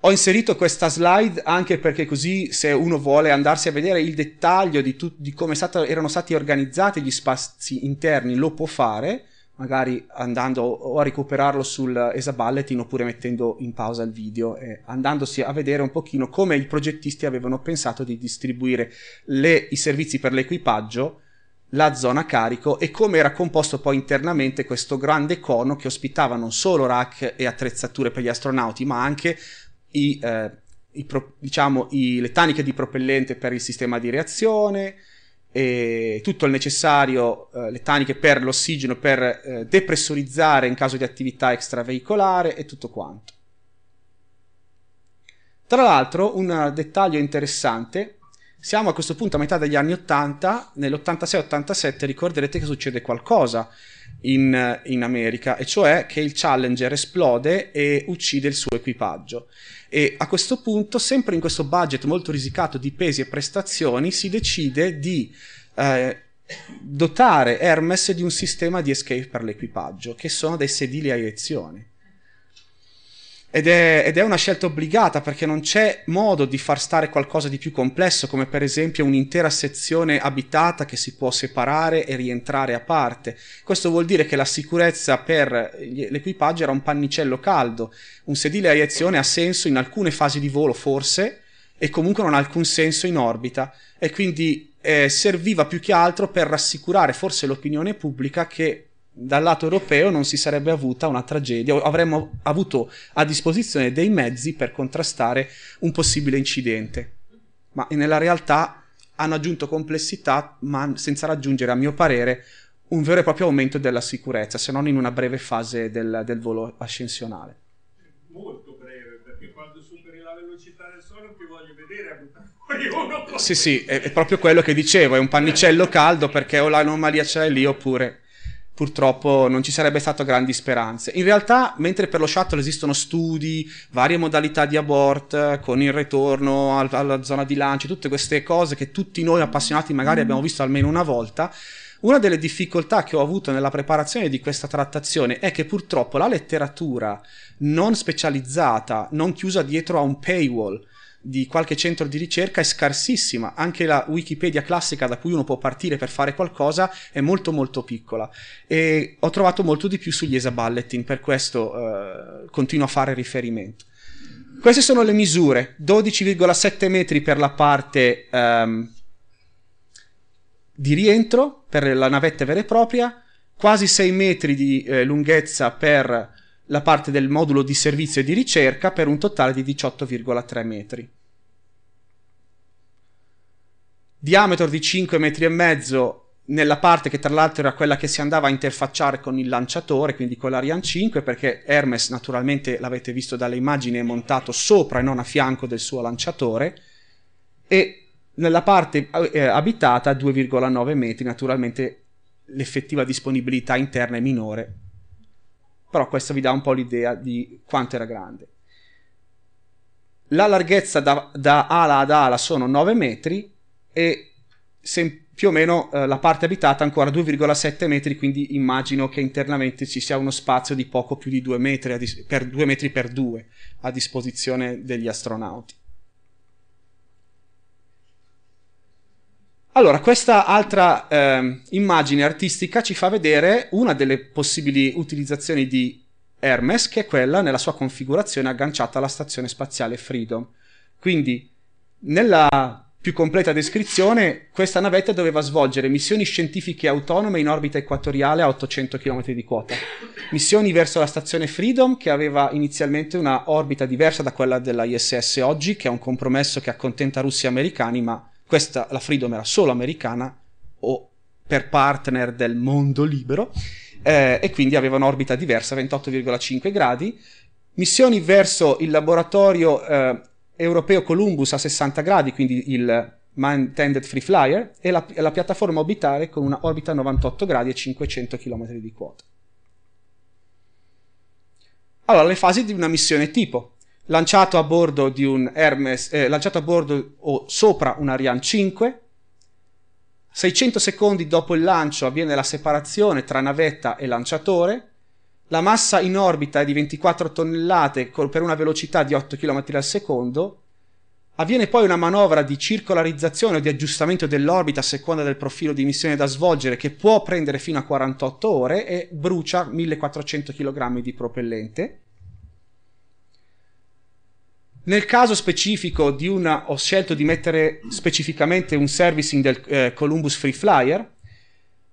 Ho inserito questa slide anche perché così se uno vuole andarsi a vedere il dettaglio di, tu- di come stato, erano stati organizzati gli spazi interni lo può fare magari andando o a recuperarlo sul Esaballetin oppure mettendo in pausa il video e andandosi a vedere un pochino come i progettisti avevano pensato di distribuire le, i servizi per l'equipaggio la zona carico e come era composto poi internamente questo grande cono che ospitava non solo rack e attrezzature per gli astronauti ma anche i, eh, i pro, diciamo, i, le taniche di propellente per il sistema di reazione, e tutto il necessario, eh, le taniche per l'ossigeno, per eh, depressurizzare in caso di attività extraveicolare e tutto quanto. Tra l'altro, un dettaglio interessante siamo a questo punto a metà degli anni 80, nell'86-87 ricorderete che succede qualcosa in, in, America, e cioè che il Challenger esplode e uccide il suo equipaggio. E a questo punto, sempre in questo budget molto risicato di pesi e prestazioni, si decide di eh, dotare Hermes di un sistema di escape per l'equipaggio, che sono dei sedili a iezione ed è, ed è, una scelta obbligata perché non c'è modo di far stare qualcosa di più complesso, come per esempio un'intera sezione abitata che si può separare e rientrare a parte. Questo vuol dire che la sicurezza per l'equipaggio era un pannicello caldo. Un sedile a iezione ha senso in alcune fasi di volo, forse, e comunque non ha alcun senso in orbita. E quindi eh, serviva più che altro per rassicurare forse l'opinione pubblica che dal lato europeo non si sarebbe avuta una tragedia, avremmo avuto a disposizione dei mezzi per contrastare un possibile incidente. Ma nella realtà hanno aggiunto complessità, ma senza raggiungere, a mio parere, un vero e proprio aumento della sicurezza, se non in una breve fase del, del volo ascensionale. Molto breve, perché quando superi la velocità del suono ti voglio vedere a buttare fuori uno. Sì, sì, è, è proprio quello che dicevo, è un pannicello caldo perché o l'anomalia c'è lì oppure purtroppo non ci sarebbe stato grandi speranze. In realtà, mentre per lo shuttle esistono studi, varie modalità di abort, eh, con il ritorno al, alla zona di lancio, tutte queste cose che tutti noi appassionati magari abbiamo visto almeno una volta, una delle difficoltà che ho avuto nella preparazione di questa trattazione è che purtroppo la letteratura non specializzata, non chiusa dietro a un paywall, di qualche centro di ricerca è scarsissima, anche la Wikipedia classica da cui uno può partire per fare qualcosa è molto molto piccola e ho trovato molto di più sugli esaballeting, per questo eh, continuo a fare riferimento. Queste sono le misure, 12,7 metri per la parte ehm, di rientro, per la navetta vera e propria, quasi 6 metri di eh, lunghezza per la parte del modulo di servizio e di ricerca per un totale di 18,3 metri. diametro di 5 metri e mezzo nella parte che tra l'altro era quella che si andava a interfacciare con il lanciatore, quindi con l'Ariane 5, perché Hermes naturalmente l'avete visto dalle immagini è montato sopra e non a fianco del suo lanciatore e nella parte eh, abitata 2,9 metri, naturalmente l'effettiva disponibilità interna è minore. Però questo vi dà un po' l'idea di quanto era grande. La larghezza da, da ala ad ala sono 9 metri e sem- più o meno eh, la parte abitata ancora 2,7 metri, quindi immagino che internamente ci sia uno spazio di poco più di 2 metri dis- per 2 metri per 2 a disposizione degli astronauti. Allora, questa altra eh, immagine artistica ci fa vedere una delle possibili utilizzazioni di Hermes, che è quella nella sua configurazione agganciata alla stazione spaziale Freedom. Quindi, nella più completa descrizione, questa navetta doveva svolgere missioni scientifiche autonome in orbita equatoriale a 800 km di quota, missioni verso la stazione Freedom che aveva inizialmente una orbita diversa da quella della ISS oggi, che è un compromesso che accontenta russi e americani, ma questa, la Freedom era solo americana o per partner del mondo libero, eh, e quindi aveva un'orbita diversa, 28,5 gradi, missioni verso il laboratorio eh, europeo Columbus a 60 gradi, quindi il Man Tended Free Flyer, e la, la piattaforma orbitale con una orbita a 98 gradi e 500 km di quota. Allora, le fasi di una missione tipo. Lanciato a bordo di un Hermes, eh, lanciato a bordo o sopra un Ariane 5, 600 secondi dopo il lancio avviene la separazione tra navetta e lanciatore, la massa in orbita è di 24 tonnellate per una velocità di 8 km al secondo. Avviene poi una manovra di circolarizzazione o di aggiustamento dell'orbita a seconda del profilo di missione da svolgere che può prendere fino a 48 ore e brucia 1400 kg di propellente. Nel caso specifico di una, ho scelto di mettere specificamente un servicing del eh, Columbus Free Flyer.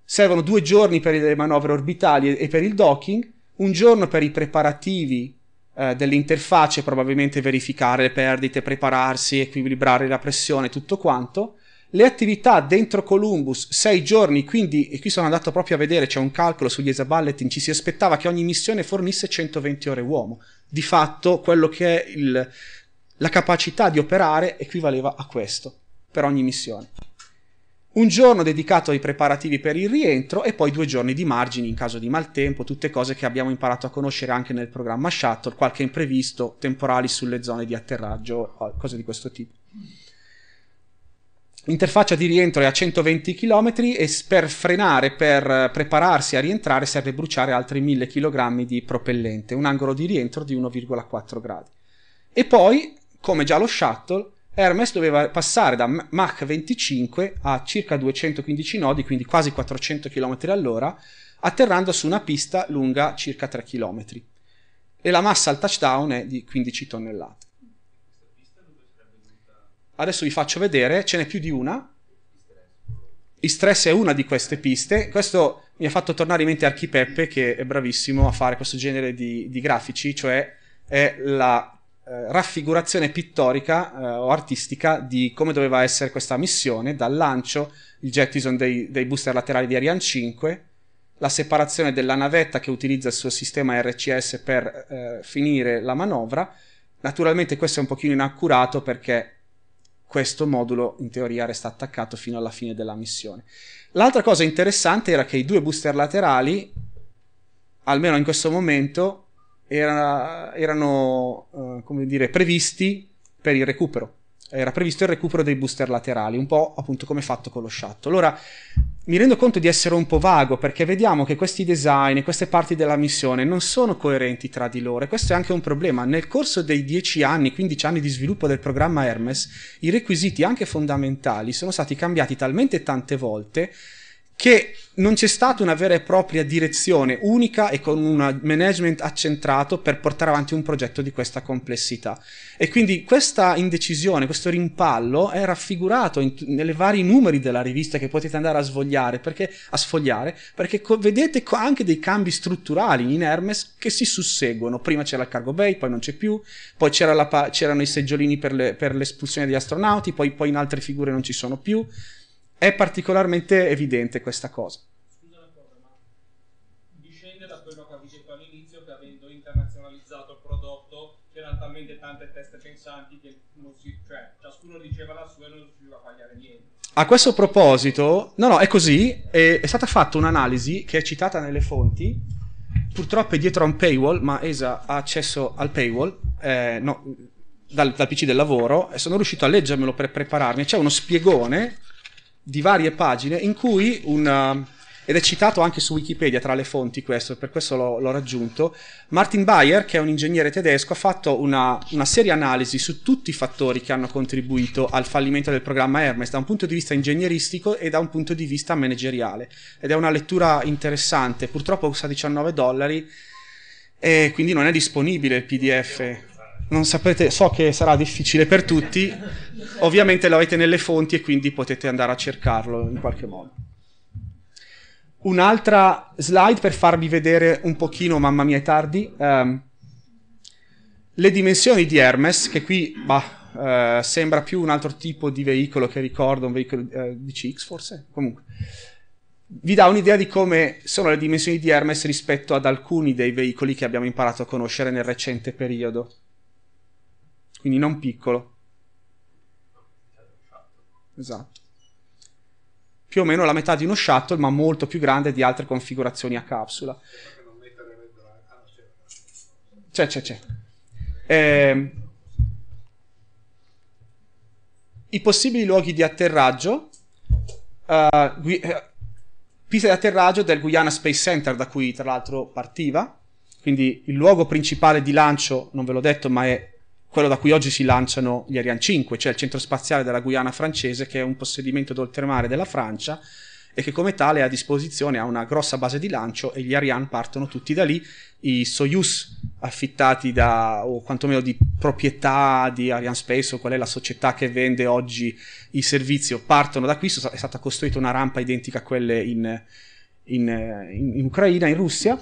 Servono due giorni per le manovre orbitali e per il docking un giorno per i preparativi eh, dell'interfaccia, probabilmente verificare le perdite, prepararsi, equilibrare la pressione, tutto quanto. Le attività dentro Columbus, sei giorni, quindi, e qui sono andato proprio a vedere, c'è un calcolo sugli Esaballetin, ci si aspettava che ogni missione fornisse 120 ore uomo. Di fatto, quello che è il, la capacità di operare equivaleva a questo per ogni missione un giorno dedicato ai preparativi per il rientro e poi due giorni di margini in caso di maltempo, tutte cose che abbiamo imparato a conoscere anche nel programma Shuttle, qualche imprevisto, temporali sulle zone di atterraggio, cose di questo tipo. L'interfaccia di rientro è a 120 km e per frenare, per prepararsi a rientrare, serve bruciare altri 1000 kg di propellente, un angolo di rientro di 1,4 gradi. E poi, come già lo shuttle, Hermes doveva passare da Mach 25 a circa 215 nodi, quindi quasi 400 km all'ora, atterrando su una pista lunga circa 3 km. E la massa al touchdown è di 15 tonnellate. Adesso vi faccio vedere, ce n'è più di una. Istress è una di queste piste. Questo mi ha fatto tornare in mente Archipeppe, che è bravissimo a fare questo genere di, di grafici, cioè è la eh, raffigurazione pittorica eh, o artistica di come doveva essere questa missione, dal lancio, il jettison dei, dei, booster laterali di Ariane 5, la separazione della navetta che utilizza il suo sistema RCS per eh, finire la manovra. Naturalmente questo è un pochino inaccurato perché questo modulo in teoria resta attaccato fino alla fine della missione. L'altra cosa interessante era che i due booster laterali, almeno in questo momento, era, erano eh, dire, previsti per il recupero. Era previsto il recupero dei booster laterali, un po' appunto come fatto con lo shuttle. Allora, mi rendo conto di essere un po' vago perché vediamo che questi design, queste parti della missione non sono coerenti tra di loro e questo è anche un problema. Nel corso dei 10 anni, 15 anni di sviluppo del programma Hermes, i requisiti anche fondamentali sono stati cambiati talmente tante volte che non c'è stata una vera e propria direzione unica e con un management accentrato per portare avanti un progetto di questa complessità. E quindi questa indecisione, questo rimpallo è raffigurato in, nelle vari numeri della rivista che potete andare a svogliare, perché, a sfogliare, perché co- vedete co- anche dei cambi strutturali in Hermes che si susseguono. Prima c'era il cargo bay, poi non c'è più, poi c'era pa- c'erano i seggiolini per, le, per l'espulsione degli astronauti, poi, poi in altre figure non ci sono più è particolarmente evidente questa cosa. Scusa una cosa, ma discende da quello che avevi detto all'inizio, che avendo internazionalizzato il prodotto c'erano talmente tante teste pensanti che si, cioè, ciascuno diceva la sua e non si riusciva a pagliare niente. A questo proposito, no, no, è così, è, è stata fatta un'analisi che è citata nelle fonti, purtroppo è dietro a un paywall, ma ESA ha accesso al paywall, eh, no, dal, dal, PC del lavoro, e sono riuscito a leggermelo per prepararmi. C'è uno spiegone di varie pagine in cui un eh, ed è citato anche su Wikipedia tra le fonti questo, per questo l'ho, l'ho raggiunto, Martin Bayer, che è un ingegnere tedesco, ha fatto una, una seria analisi su tutti i fattori che hanno contribuito al fallimento del programma Hermes da un punto di vista ingegneristico e da un punto di vista manageriale. Ed è una lettura interessante, purtroppo costa 19 dollari e quindi non è disponibile il PDF non saprete, so che sarà difficile per tutti, ovviamente lo avete nelle fonti e quindi potete andare a cercarlo in qualche modo. Un'altra slide per farvi vedere un pochino, mamma mia è tardi, ehm, le dimensioni di Hermes, che qui bah, eh, sembra più un altro tipo di veicolo che ricordo, un veicolo eh, di CX forse, comunque. Vi dà un'idea di come sono le dimensioni di Hermes rispetto ad alcuni dei veicoli che abbiamo imparato a conoscere nel recente periodo quindi non piccolo. Esatto. Più o meno la metà di uno shuttle, ma molto più grande di altre configurazioni a capsula. C'è, c'è, c'è. Eh, I possibili luoghi di atterraggio. Eh, uh, eh, pista di atterraggio del Guyana Space Center, da cui tra l'altro partiva. Quindi il luogo principale di lancio, non ve l'ho detto, ma è quello da cui oggi si lanciano gli Ariane 5, cioè il centro spaziale della Guyana francese, che è un possedimento d'oltremare della Francia e che come tale a disposizione ha una grossa base di lancio e gli Ariane partono tutti da lì, i Soyuz affittati da o quantomeno di proprietà di Ariane Space o qual è la società che vende oggi il servizio partono da qui, è stata costruita una rampa identica a quelle in, in, in, in Ucraina, in Russia,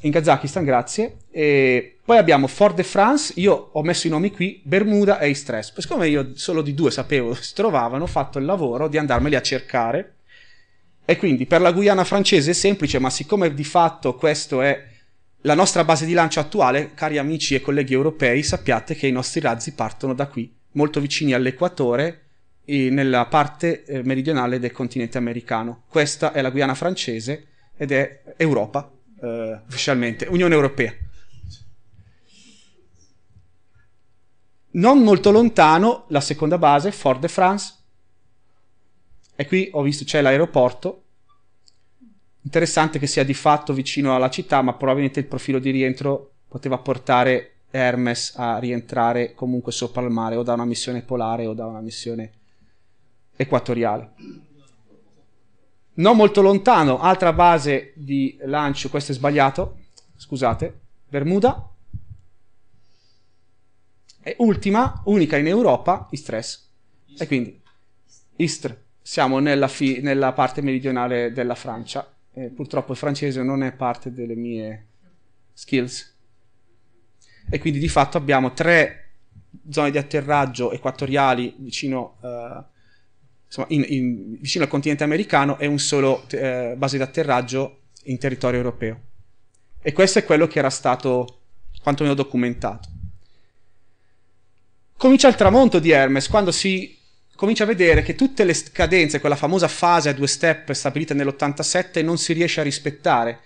in Kazakistan, grazie, e poi abbiamo Ford de France, io ho messo i nomi qui, Bermuda e Istress. Siccome io solo di due sapevo dove si trovavano, ho fatto il lavoro di andarmeli a cercare. E quindi per la Guyana francese è semplice, ma siccome di fatto questa è la nostra base di lancio attuale, cari amici e colleghi europei, sappiate che i nostri razzi partono da qui, molto vicini all'equatore, nella parte eh, meridionale del continente americano. Questa è la Guyana francese ed è Europa, eh, ufficialmente, Unione Europea. Non molto lontano, la seconda base, Fort de France. E qui ho visto c'è l'aeroporto. Interessante che sia di fatto vicino alla città, ma probabilmente il profilo di rientro poteva portare Hermes a rientrare comunque sopra il mare o da una missione polare o da una missione equatoriale. Non molto lontano, altra base di lancio, questo è sbagliato, scusate, Bermuda, e ultima, unica in Europa, Istres. E quindi Istres. Siamo nella, fi- nella, parte meridionale della Francia. E purtroppo il francese non è parte delle mie skills. E quindi di fatto abbiamo tre zone di atterraggio equatoriali vicino, eh, insomma, in, in, vicino al continente americano e un solo eh, base di atterraggio in territorio europeo. E questo è quello che era stato quantomeno documentato comincia il tramonto di Hermes quando si comincia a vedere che tutte le scadenze, quella famosa fase a due step stabilita nell'87, non si riesce a rispettare.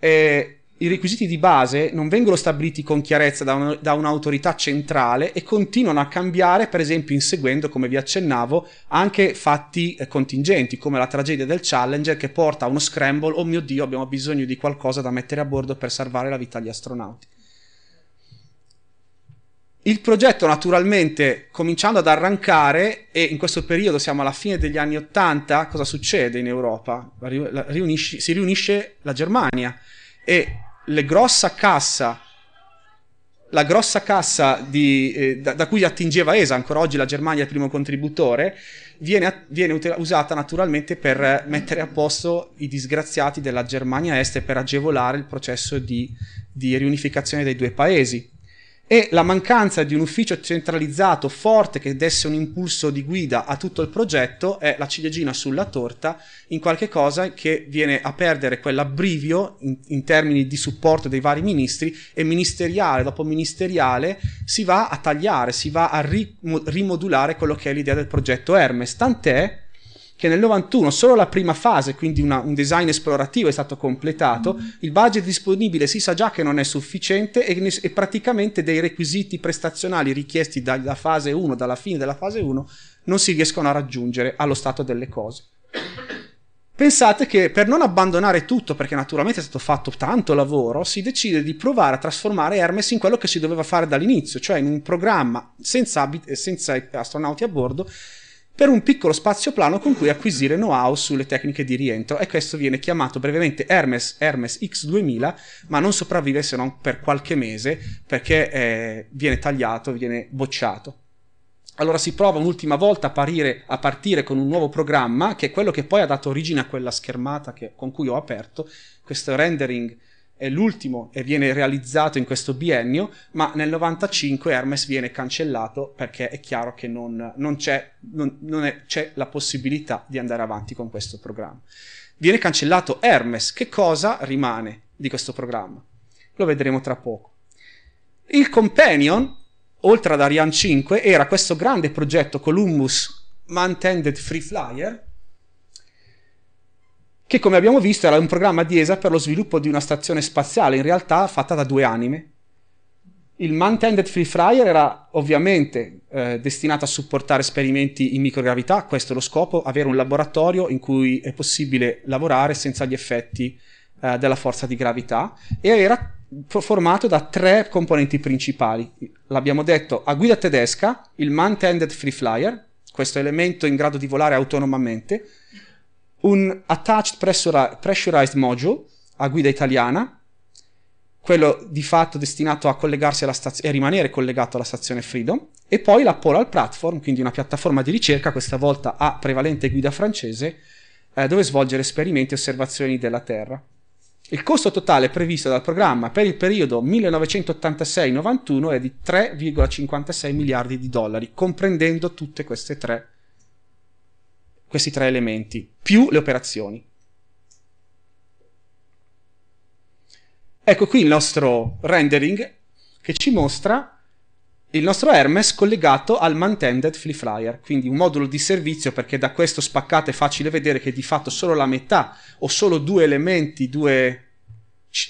Eh, i requisiti di base non vengono stabiliti con chiarezza da, un, da, un'autorità centrale e continuano a cambiare, per esempio inseguendo, come vi accennavo, anche fatti eh, contingenti, come la tragedia del Challenger che porta a uno scramble, oh mio Dio, abbiamo bisogno di qualcosa da mettere a bordo per salvare la vita agli astronauti. Il progetto naturalmente cominciando ad arrancare e in questo periodo siamo alla fine degli anni Ottanta, cosa succede in Europa? Riunisci, si riunisce la Germania e grossa cassa, la grossa cassa di, eh, da, da, cui attingeva ESA, ancora oggi la Germania è il primo contributore, viene, viene usata naturalmente per mettere a posto i disgraziati della Germania Est e per agevolare il processo di, di riunificazione dei due paesi e la mancanza di un ufficio centralizzato forte che desse un impulso di guida a tutto il progetto è la ciliegina sulla torta in qualche cosa che viene a perdere quell'abbrivio in, in termini di supporto dei vari ministri e ministeriale dopo ministeriale si va a tagliare, si va a rimodulare quello che è l'idea del progetto Hermes, tant'è che nel 91 solo la prima fase, quindi una, un design esplorativo, è stato completato, mm-hmm. il budget disponibile si sa già che non è sufficiente e, e praticamente dei requisiti prestazionali richiesti dalla fase 1, dalla fine della fase 1, non si riescono a raggiungere allo stato delle cose. Pensate che per non abbandonare tutto, perché naturalmente è stato fatto tanto lavoro, si decide di provare a trasformare Hermes in quello che si doveva fare dall'inizio, cioè in un programma senza, abit- senza astronauti a bordo per un piccolo spazio plano con cui acquisire know-how sulle tecniche di rientro e questo viene chiamato brevemente Hermes, Hermes X2000, ma non sopravvive se non per qualche mese perché eh, viene tagliato, viene bocciato. Allora si prova un'ultima volta a, parire, a, partire con un nuovo programma che è quello che poi ha dato origine a quella schermata che, con cui ho aperto, questo rendering è l'ultimo e viene realizzato in questo biennio, ma nel 95 Hermes viene cancellato perché è chiaro che non, non, c'è, non, non è, c'è la possibilità di andare avanti con questo programma. Viene cancellato Hermes, che cosa rimane di questo programma? Lo vedremo tra poco. Il Companion, oltre ad Ariane 5, era questo grande progetto Columbus Mantended Free Flyer, che come abbiamo visto era un programma di ESA per lo sviluppo di una stazione spaziale, in realtà fatta da due anime. Il Mantended Free Fryer era ovviamente eh, destinato a supportare esperimenti in microgravità, questo è lo scopo, avere un laboratorio in cui è possibile lavorare senza gli effetti eh, della forza di gravità e era formato da tre componenti principali. L'abbiamo detto, a guida tedesca, il Mantended Free Flyer, questo elemento in grado di volare autonomamente, un attached pressurized module a guida italiana, quello di fatto destinato a collegarsi alla staz- e rimanere collegato alla stazione Freedom, e poi la Polar Platform, quindi una piattaforma di ricerca, questa volta a prevalente guida francese, eh, dove svolgere esperimenti e osservazioni della Terra. Il costo totale previsto dal programma per il periodo 1986-91 è di 3,56 miliardi di dollari, comprendendo tutte queste tre questi tre elementi, più le operazioni. Ecco qui il nostro rendering che ci mostra il nostro Hermes collegato al Mantended Free Flyer, quindi un modulo di servizio perché da questo spaccato è facile vedere che di fatto solo la metà o solo due elementi, due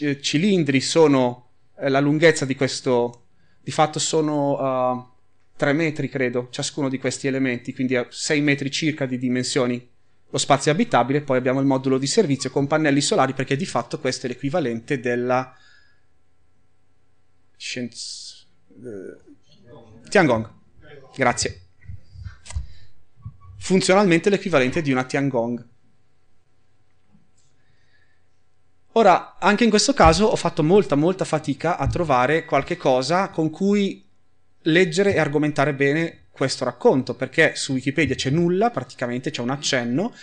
eh, cilindri sono eh, la lunghezza di questo, di fatto sono... Uh, 3 metri, credo, ciascuno di questi elementi, quindi a 6 metri circa di dimensioni lo spazio abitabile, poi abbiamo il modulo di servizio con pannelli solari perché di fatto questo è l'equivalente della Scienz... Eh, Tiangong. Grazie. Funzionalmente l'equivalente di una Tiangong. Ora, anche in questo caso ho fatto molta molta fatica a trovare qualche cosa con cui leggere e argomentare bene questo racconto, perché su Wikipedia c'è nulla, praticamente c'è un accenno,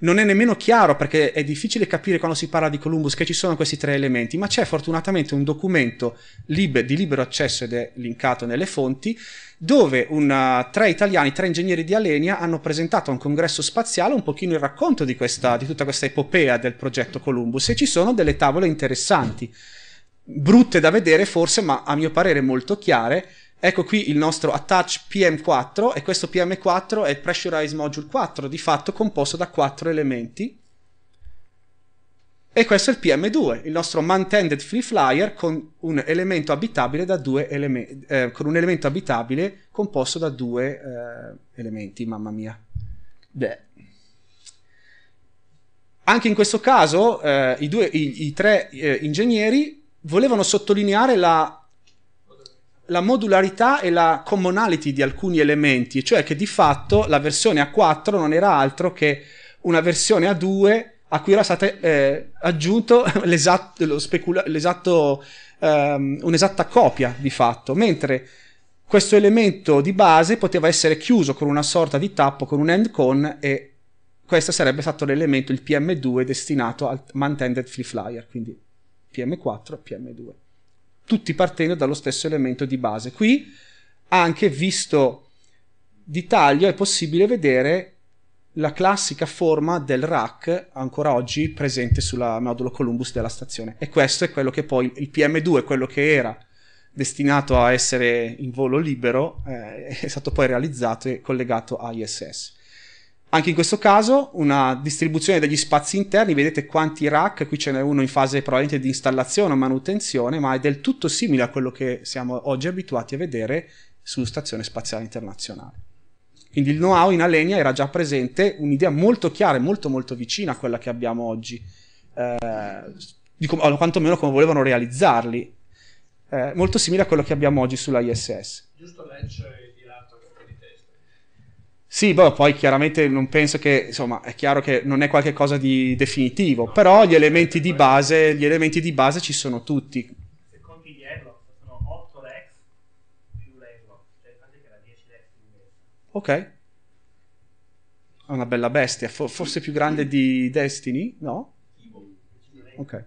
non è nemmeno chiaro perché è difficile capire quando si parla di Columbus che ci sono questi tre elementi, ma c'è fortunatamente un documento liber- di libero accesso ed è linkato nelle fonti, dove una, eh, tre italiani, tre ingegneri di Alenia hanno presentato a un congresso spaziale un pochino il racconto di, questa, di tutta questa epopea del progetto Columbus e ci sono delle tavole interessanti, brutte da vedere forse, ma a mio parere molto chiare, Ecco qui il nostro attach PM4 e questo PM4 è il Pressurized Module 4, di fatto composto da quattro elementi. E questo è il PM2, il nostro Mantended Free Flyer con un elemento abitabile, eleme- eh, con un elemento abitabile composto da due eh, elementi, mamma mia. Beh. Anche in questo caso eh, i, due, i, i, tre eh, ingegneri volevano sottolineare la la modularità e la commonality di alcuni elementi, cioè che di fatto la versione A4 non era altro che una versione A2 a cui era stato eh, aggiunto [laughs] l'esatto, specula- l'esatto, ehm, un'esatta copia di fatto, mentre questo elemento di base poteva essere chiuso con una sorta di tappo, con un end con e questo sarebbe stato l'elemento, il PM2 destinato al Mantended Free Flyer, quindi PM4, PM2 tutti partendo dallo stesso elemento di base. Qui, anche visto di taglio, è possibile vedere la classica forma del rack ancora oggi presente sulla modulo Columbus della stazione. E questo è quello che poi il PM2, quello che era destinato a essere in volo libero, eh, è stato poi realizzato e collegato a ISS. Anche in questo caso una distribuzione degli spazi interni, vedete quanti rack, qui ce n'è uno in fase probabilmente di installazione o manutenzione, ma è del tutto simile a quello che siamo oggi abituati a vedere su Stazione Spaziale Internazionale. Quindi il know-how in Alenia era già presente, un'idea molto chiara e molto molto vicina a quella che abbiamo oggi, eh, di com- o quantomeno come volevano realizzarli, eh, molto simile a quello che abbiamo oggi sulla ISS. Giusto leggere sì, boh, poi chiaramente non penso che, insomma, è chiaro che non è qualcosa di definitivo, no, però gli elementi di base, gli elementi di base ci sono tutti. Se conti gli Evlox, sono 8 Rex più l'Evlox, cioè fate che era 10 Rex Ok. È una bella bestia, For- forse più grande di Destiny, no? Ok.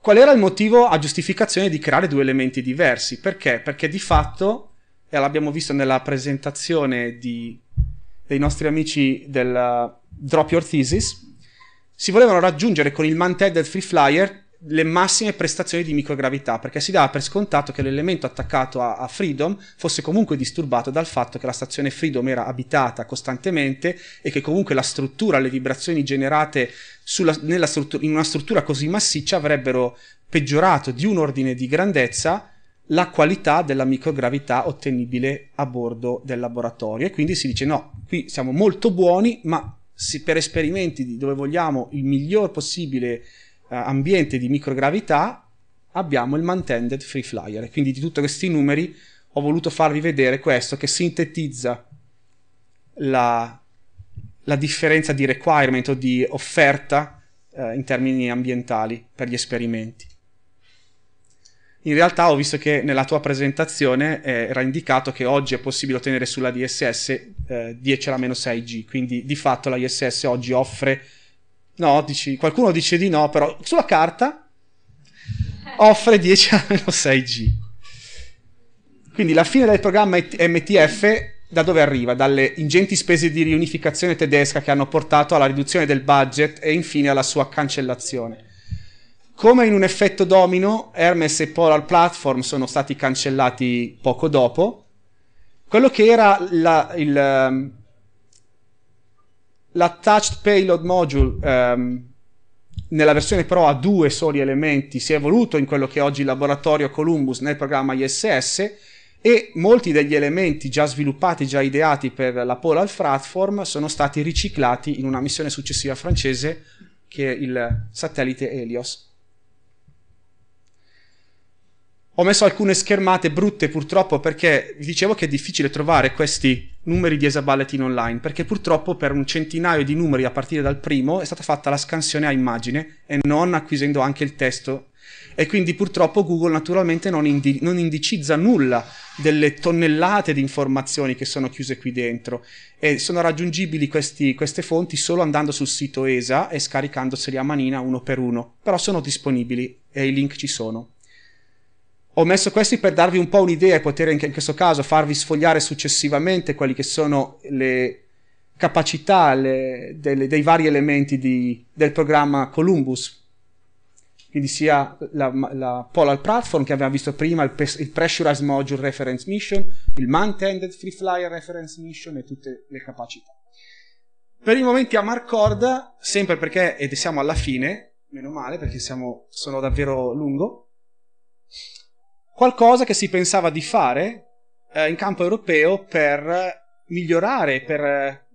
Qual era il motivo a giustificazione di creare due elementi diversi? Perché? Perché di fatto e l'abbiamo visto nella presentazione di, dei nostri amici del uh, Drop Your Thesis, si volevano raggiungere con il mantel del Free Flyer le massime prestazioni di microgravità, perché si dava per scontato che l'elemento attaccato a, a, Freedom fosse comunque disturbato dal fatto che la stazione Freedom era abitata costantemente e che comunque la struttura, le vibrazioni generate sulla, struttura, in una struttura così massiccia avrebbero peggiorato di un ordine di grandezza la qualità della microgravità ottenibile a bordo del laboratorio e quindi si dice no, qui siamo molto buoni, ma per esperimenti dove vogliamo il miglior possibile eh, ambiente di microgravità abbiamo il Mantended Free Flyer. E quindi di tutti questi numeri ho voluto farvi vedere questo che sintetizza la, la differenza di requirement o di offerta eh, in termini ambientali per gli esperimenti. In realtà ho visto che nella tua presentazione eh, era indicato che oggi è possibile ottenere sulla DSS eh, 10 alla meno 6G, quindi di fatto la ISS oggi offre... No, dici, qualcuno dice di no, però sulla carta offre 10 alla meno 6G. Quindi la fine del programma MTF da dove arriva? Dalle ingenti spese di riunificazione tedesca che hanno portato alla riduzione del budget e infine alla sua cancellazione. Come in un effetto domino, Hermes e Polar Platform sono stati cancellati poco dopo. Quello che era la, il, ehm, l'attached payload module ehm, nella versione Pro a due soli elementi, si è evoluto in quello che è oggi il laboratorio Columbus nel programma ISS e molti degli elementi già sviluppati, già ideati per la Polar Platform sono stati riciclati in una missione successiva francese che è il satellite Helios. Ho messo alcune schermate brutte purtroppo perché vi dicevo che è difficile trovare questi numeri di Esaballet in online perché purtroppo per un centinaio di numeri a partire dal primo è stata fatta la scansione a immagine e non acquisendo anche il testo e quindi purtroppo Google naturalmente non, indi- non indicizza nulla delle tonnellate di informazioni che sono chiuse qui dentro e sono raggiungibili questi, queste fonti solo andando sul sito ESA e scaricandoseli a manina uno per uno però sono disponibili e i link ci sono ho messo questi per darvi un po' un'idea e poter anche in questo caso farvi sfogliare successivamente quelli che sono le capacità le, delle, dei vari elementi di, del programma Columbus. Quindi sia la, la Polar Platform che abbiamo visto prima, il, il Pressurized Module Reference Mission, il Man-Tended Free Flyer Reference Mission e tutte le capacità. Per i momenti a Marcord, sempre perché, ed siamo alla fine, meno male perché siamo, sono davvero lungo, qualcosa che si pensava di fare eh, in campo europeo per migliorare, per, eh,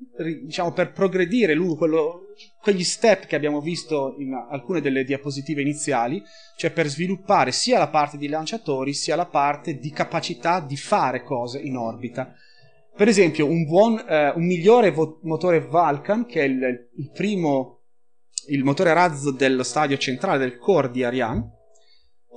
diciamo, per progredire lungo quello, quegli step che abbiamo visto in alcune delle diapositive iniziali, cioè per sviluppare sia la parte di lanciatori sia la parte di capacità di fare cose in orbita. Per esempio, un, buon, eh, un migliore vo- motore Vulcan, che è il, il primo il motore razzo dello stadio centrale del core di Ariane,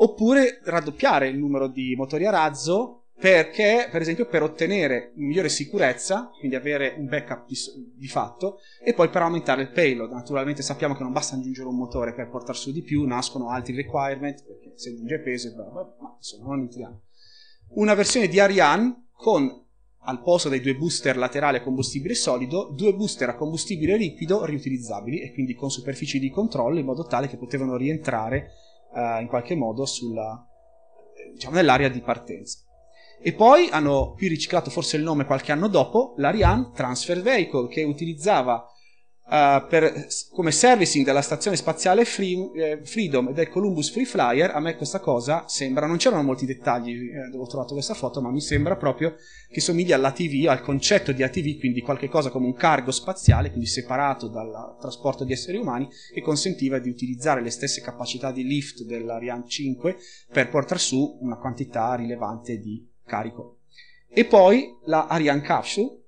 oppure raddoppiare il numero di motori a razzo perché, per esempio, per ottenere migliore sicurezza, quindi avere un backup di, di, fatto, e poi per aumentare il payload. Naturalmente sappiamo che non basta aggiungere un motore per portare su di più, nascono altri requirement, perché si aggiunge peso, bla bla, ma insomma non entriamo. Una versione di Ariane con al posto dei due booster laterali a combustibile solido, due booster a combustibile liquido riutilizzabili e quindi con superfici di controllo in modo tale che potevano rientrare eh, in qualche modo sulla, eh, diciamo, nell'area di partenza. E poi hanno qui riciclato forse il nome qualche anno dopo, l'Ariane Transfer Vehicle, che utilizzava eh, per, come servicing della stazione spaziale Free, eh, Freedom del Columbus Free Flyer, a me questa cosa sembra, non c'erano molti dettagli eh, dove ho trovato questa foto, ma mi sembra proprio che somiglia all'ATV, al concetto di ATV, quindi qualcosa come un cargo spaziale, quindi separato dal trasporto di esseri umani, che consentiva di utilizzare le stesse capacità di lift dell'Ariane 5 per portare su una quantità rilevante di carico. E poi la Ariane Capsule,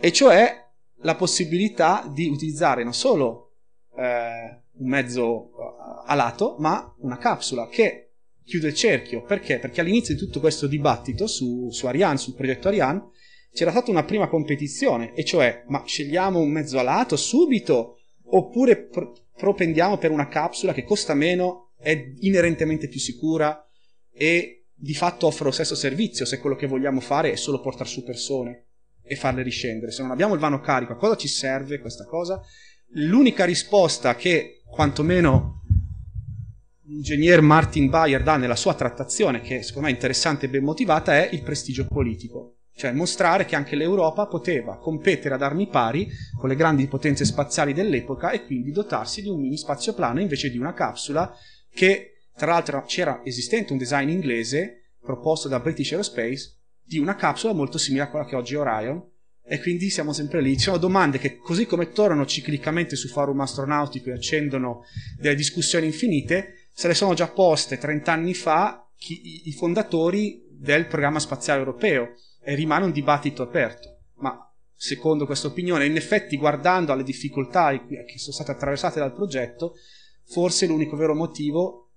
e cioè la possibilità di utilizzare non solo eh, un mezzo eh, alato, ma una capsula che chiude il cerchio. Perché? Perché all'inizio di tutto questo dibattito su, su Ariane, sul progetto Ariane, c'era stata una prima competizione, e cioè, ma scegliamo un mezzo alato subito oppure pro- propendiamo per una capsula che costa meno, è inerentemente più sicura e di fatto offre lo stesso servizio se quello che vogliamo fare è solo portare su persone e farle riscendere. Se non abbiamo il vano carico, a cosa ci serve questa cosa? L'unica risposta che quantomeno l'ingegner Martin Bayer dà nella sua trattazione, che secondo me è interessante e ben motivata, è il prestigio politico. Cioè mostrare che anche l'Europa poteva competere ad armi pari con le grandi potenze spaziali dell'epoca e quindi dotarsi di un mini spazio plano invece di una capsula che tra l'altro c'era esistente un design inglese proposto da British Aerospace di una capsula molto simile a quella che oggi è Orion. E quindi siamo sempre lì. Ci sono domande che, così come tornano ciclicamente su forum astronautico e accendono delle discussioni infinite, se le sono già poste 30 anni fa chi, i fondatori del programma spaziale europeo. E rimane un dibattito aperto. Ma secondo questa opinione, in effetti, guardando alle difficoltà che sono state attraversate dal progetto, forse l'unico vero motivo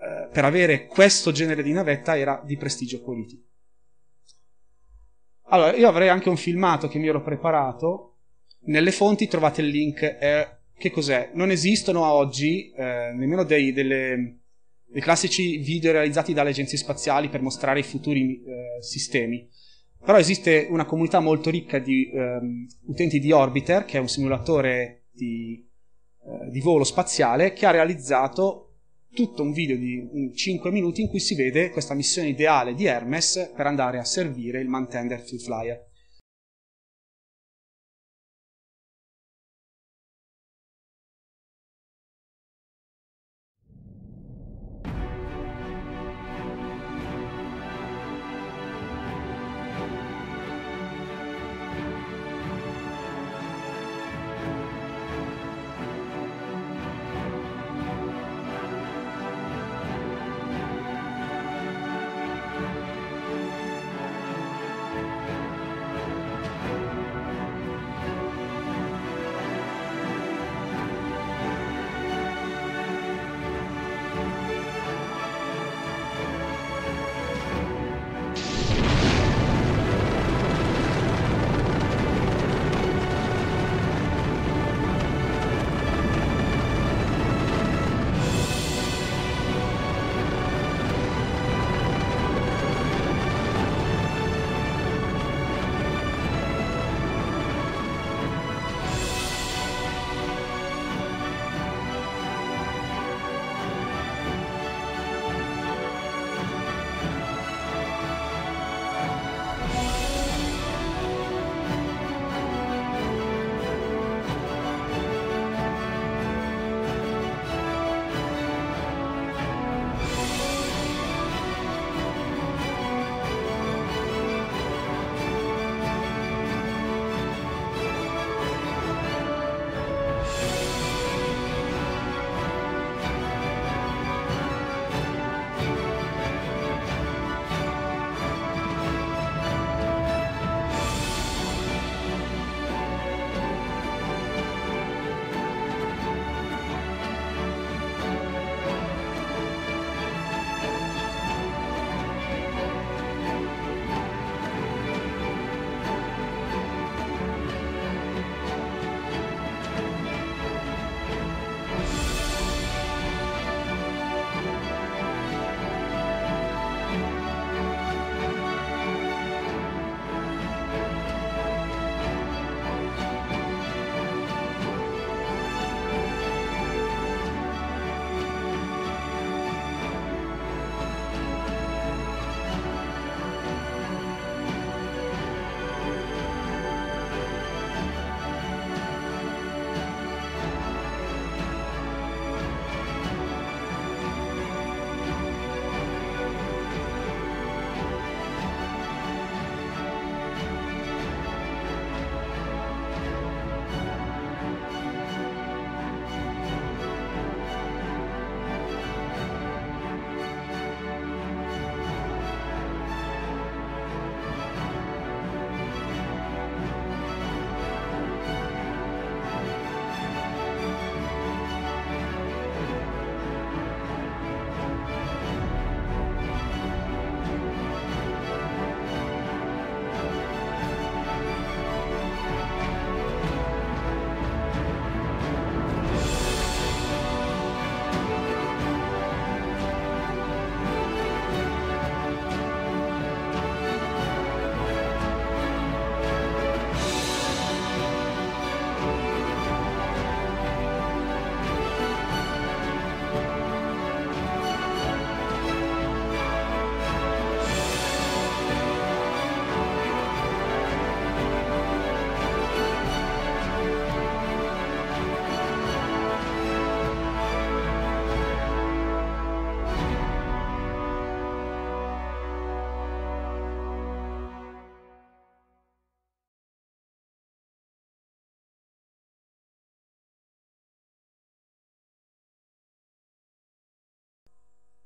eh, per avere questo genere di navetta era di prestigio politico. Allora, io avrei anche un filmato che mi ero preparato. Nelle fonti trovate il link. Eh, che cos'è? Non esistono a oggi eh, nemmeno dei, delle, dei, classici video realizzati dalle agenzie spaziali per mostrare i futuri eh, sistemi. Però esiste una comunità molto ricca di ehm, utenti di Orbiter, che è un simulatore di, eh, di volo spaziale, che ha realizzato tutto un video di 5 mm, minuti in cui si vede questa missione ideale di Hermes per andare a servire il Mantender Free Flyer.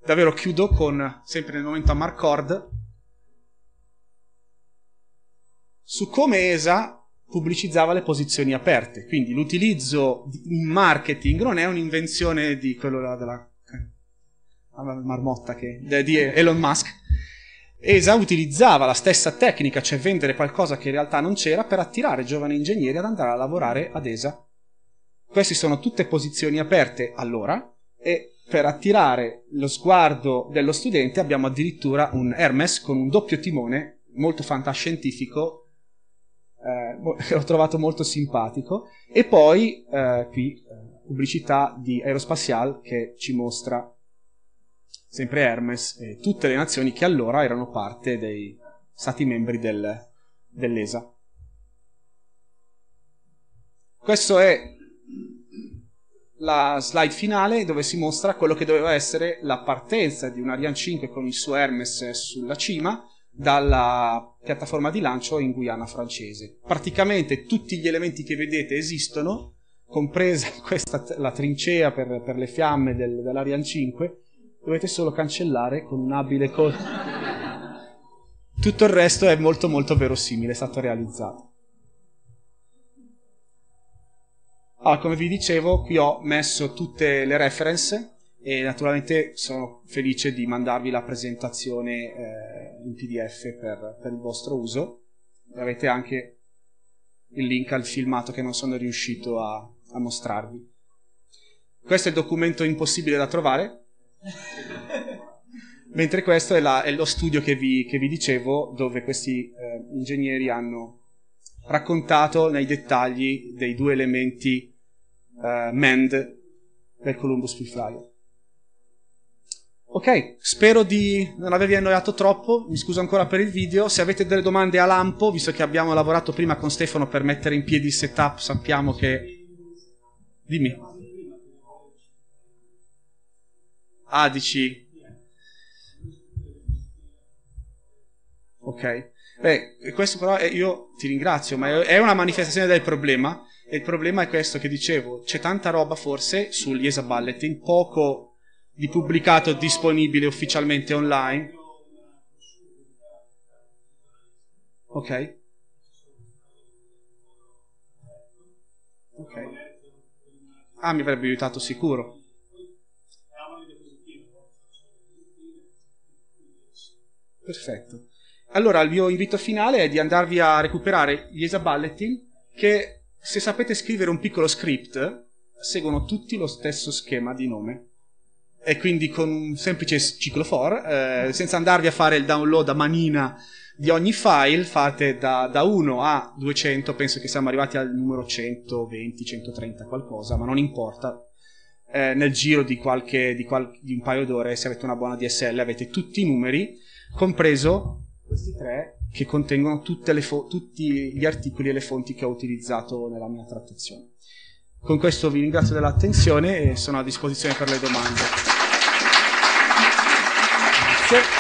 davvero chiudo con, sempre nel momento a Marcord, su come ESA pubblicizzava le posizioni aperte. Quindi l'utilizzo in marketing non è un'invenzione di quello là della, eh, marmotta che, eh, di Elon Musk. ESA utilizzava la stessa tecnica, cioè vendere qualcosa che in realtà non c'era, per attirare giovani ingegneri ad andare a lavorare ad ESA. Queste sono tutte posizioni aperte allora e per attirare lo sguardo dello studente abbiamo addirittura un Hermes con un doppio timone molto fantascientifico eh, [laughs] ho trovato molto simpatico e poi eh, qui eh, pubblicità di Aerospacial che ci mostra sempre Hermes e tutte le nazioni che allora erano parte dei stati membri del, dell'ESA questo è la slide finale dove si mostra quello che doveva essere la partenza di un Ariane 5 con il suo Hermes sulla cima dalla piattaforma di lancio in Guyana francese. Praticamente tutti gli elementi che vedete esistono, compresa [laughs] questa, la trincea per, per le fiamme del, dell'Ariane 5, dovete solo cancellare con un abile colpo. [laughs] Tutto il resto è molto molto verosimile, è stato realizzato. Allora, ah, come vi dicevo, qui ho messo tutte le reference e naturalmente sono felice di mandarvi la presentazione eh, in PDF per, per, il vostro uso. Avete anche il link al filmato che non sono riuscito a, a mostrarvi. Questo è il documento impossibile da trovare. [laughs] mentre questo è, la, è, lo studio che vi, che vi dicevo dove questi eh, ingegneri hanno raccontato nei dettagli dei due elementi uh, eh, mend del Columbus Spitfire. Ok, spero di non avervi annoiato troppo, mi scuso ancora per il video, se avete delle domande a lampo, visto che abbiamo lavorato prima con Stefano per mettere in piedi il setup, sappiamo che... Dimmi. Ah, dici... Ok. Beh, questo però è, io ti ringrazio, ma è una manifestazione del problema. E il problema è questo che dicevo, c'è tanta roba forse sugli ESA Bulletin, poco di pubblicato disponibile ufficialmente online. Ok. Ok. Ah, mi avrebbe aiutato sicuro. Perfetto. Allora, il mio invito finale è di andarvi a recuperare gli Esaballetin che, se sapete scrivere un piccolo script, seguono tutti lo stesso schema di nome. E quindi con un semplice ciclo for, eh, senza andarvi a fare il download a manina di ogni file, fate da, da 1 a 200, penso che siamo arrivati al numero 120, 130 qualcosa, ma non importa, eh, nel giro di, qualche, di, qual- di, un paio d'ore, se avete una buona DSL, avete tutti i numeri, compreso questi tre che contengono fo- tutti gli articoli e le fonti che ho utilizzato nella mia trattazione. Con questo vi ringrazio dell'attenzione e sono a disposizione per le domande. Grazie.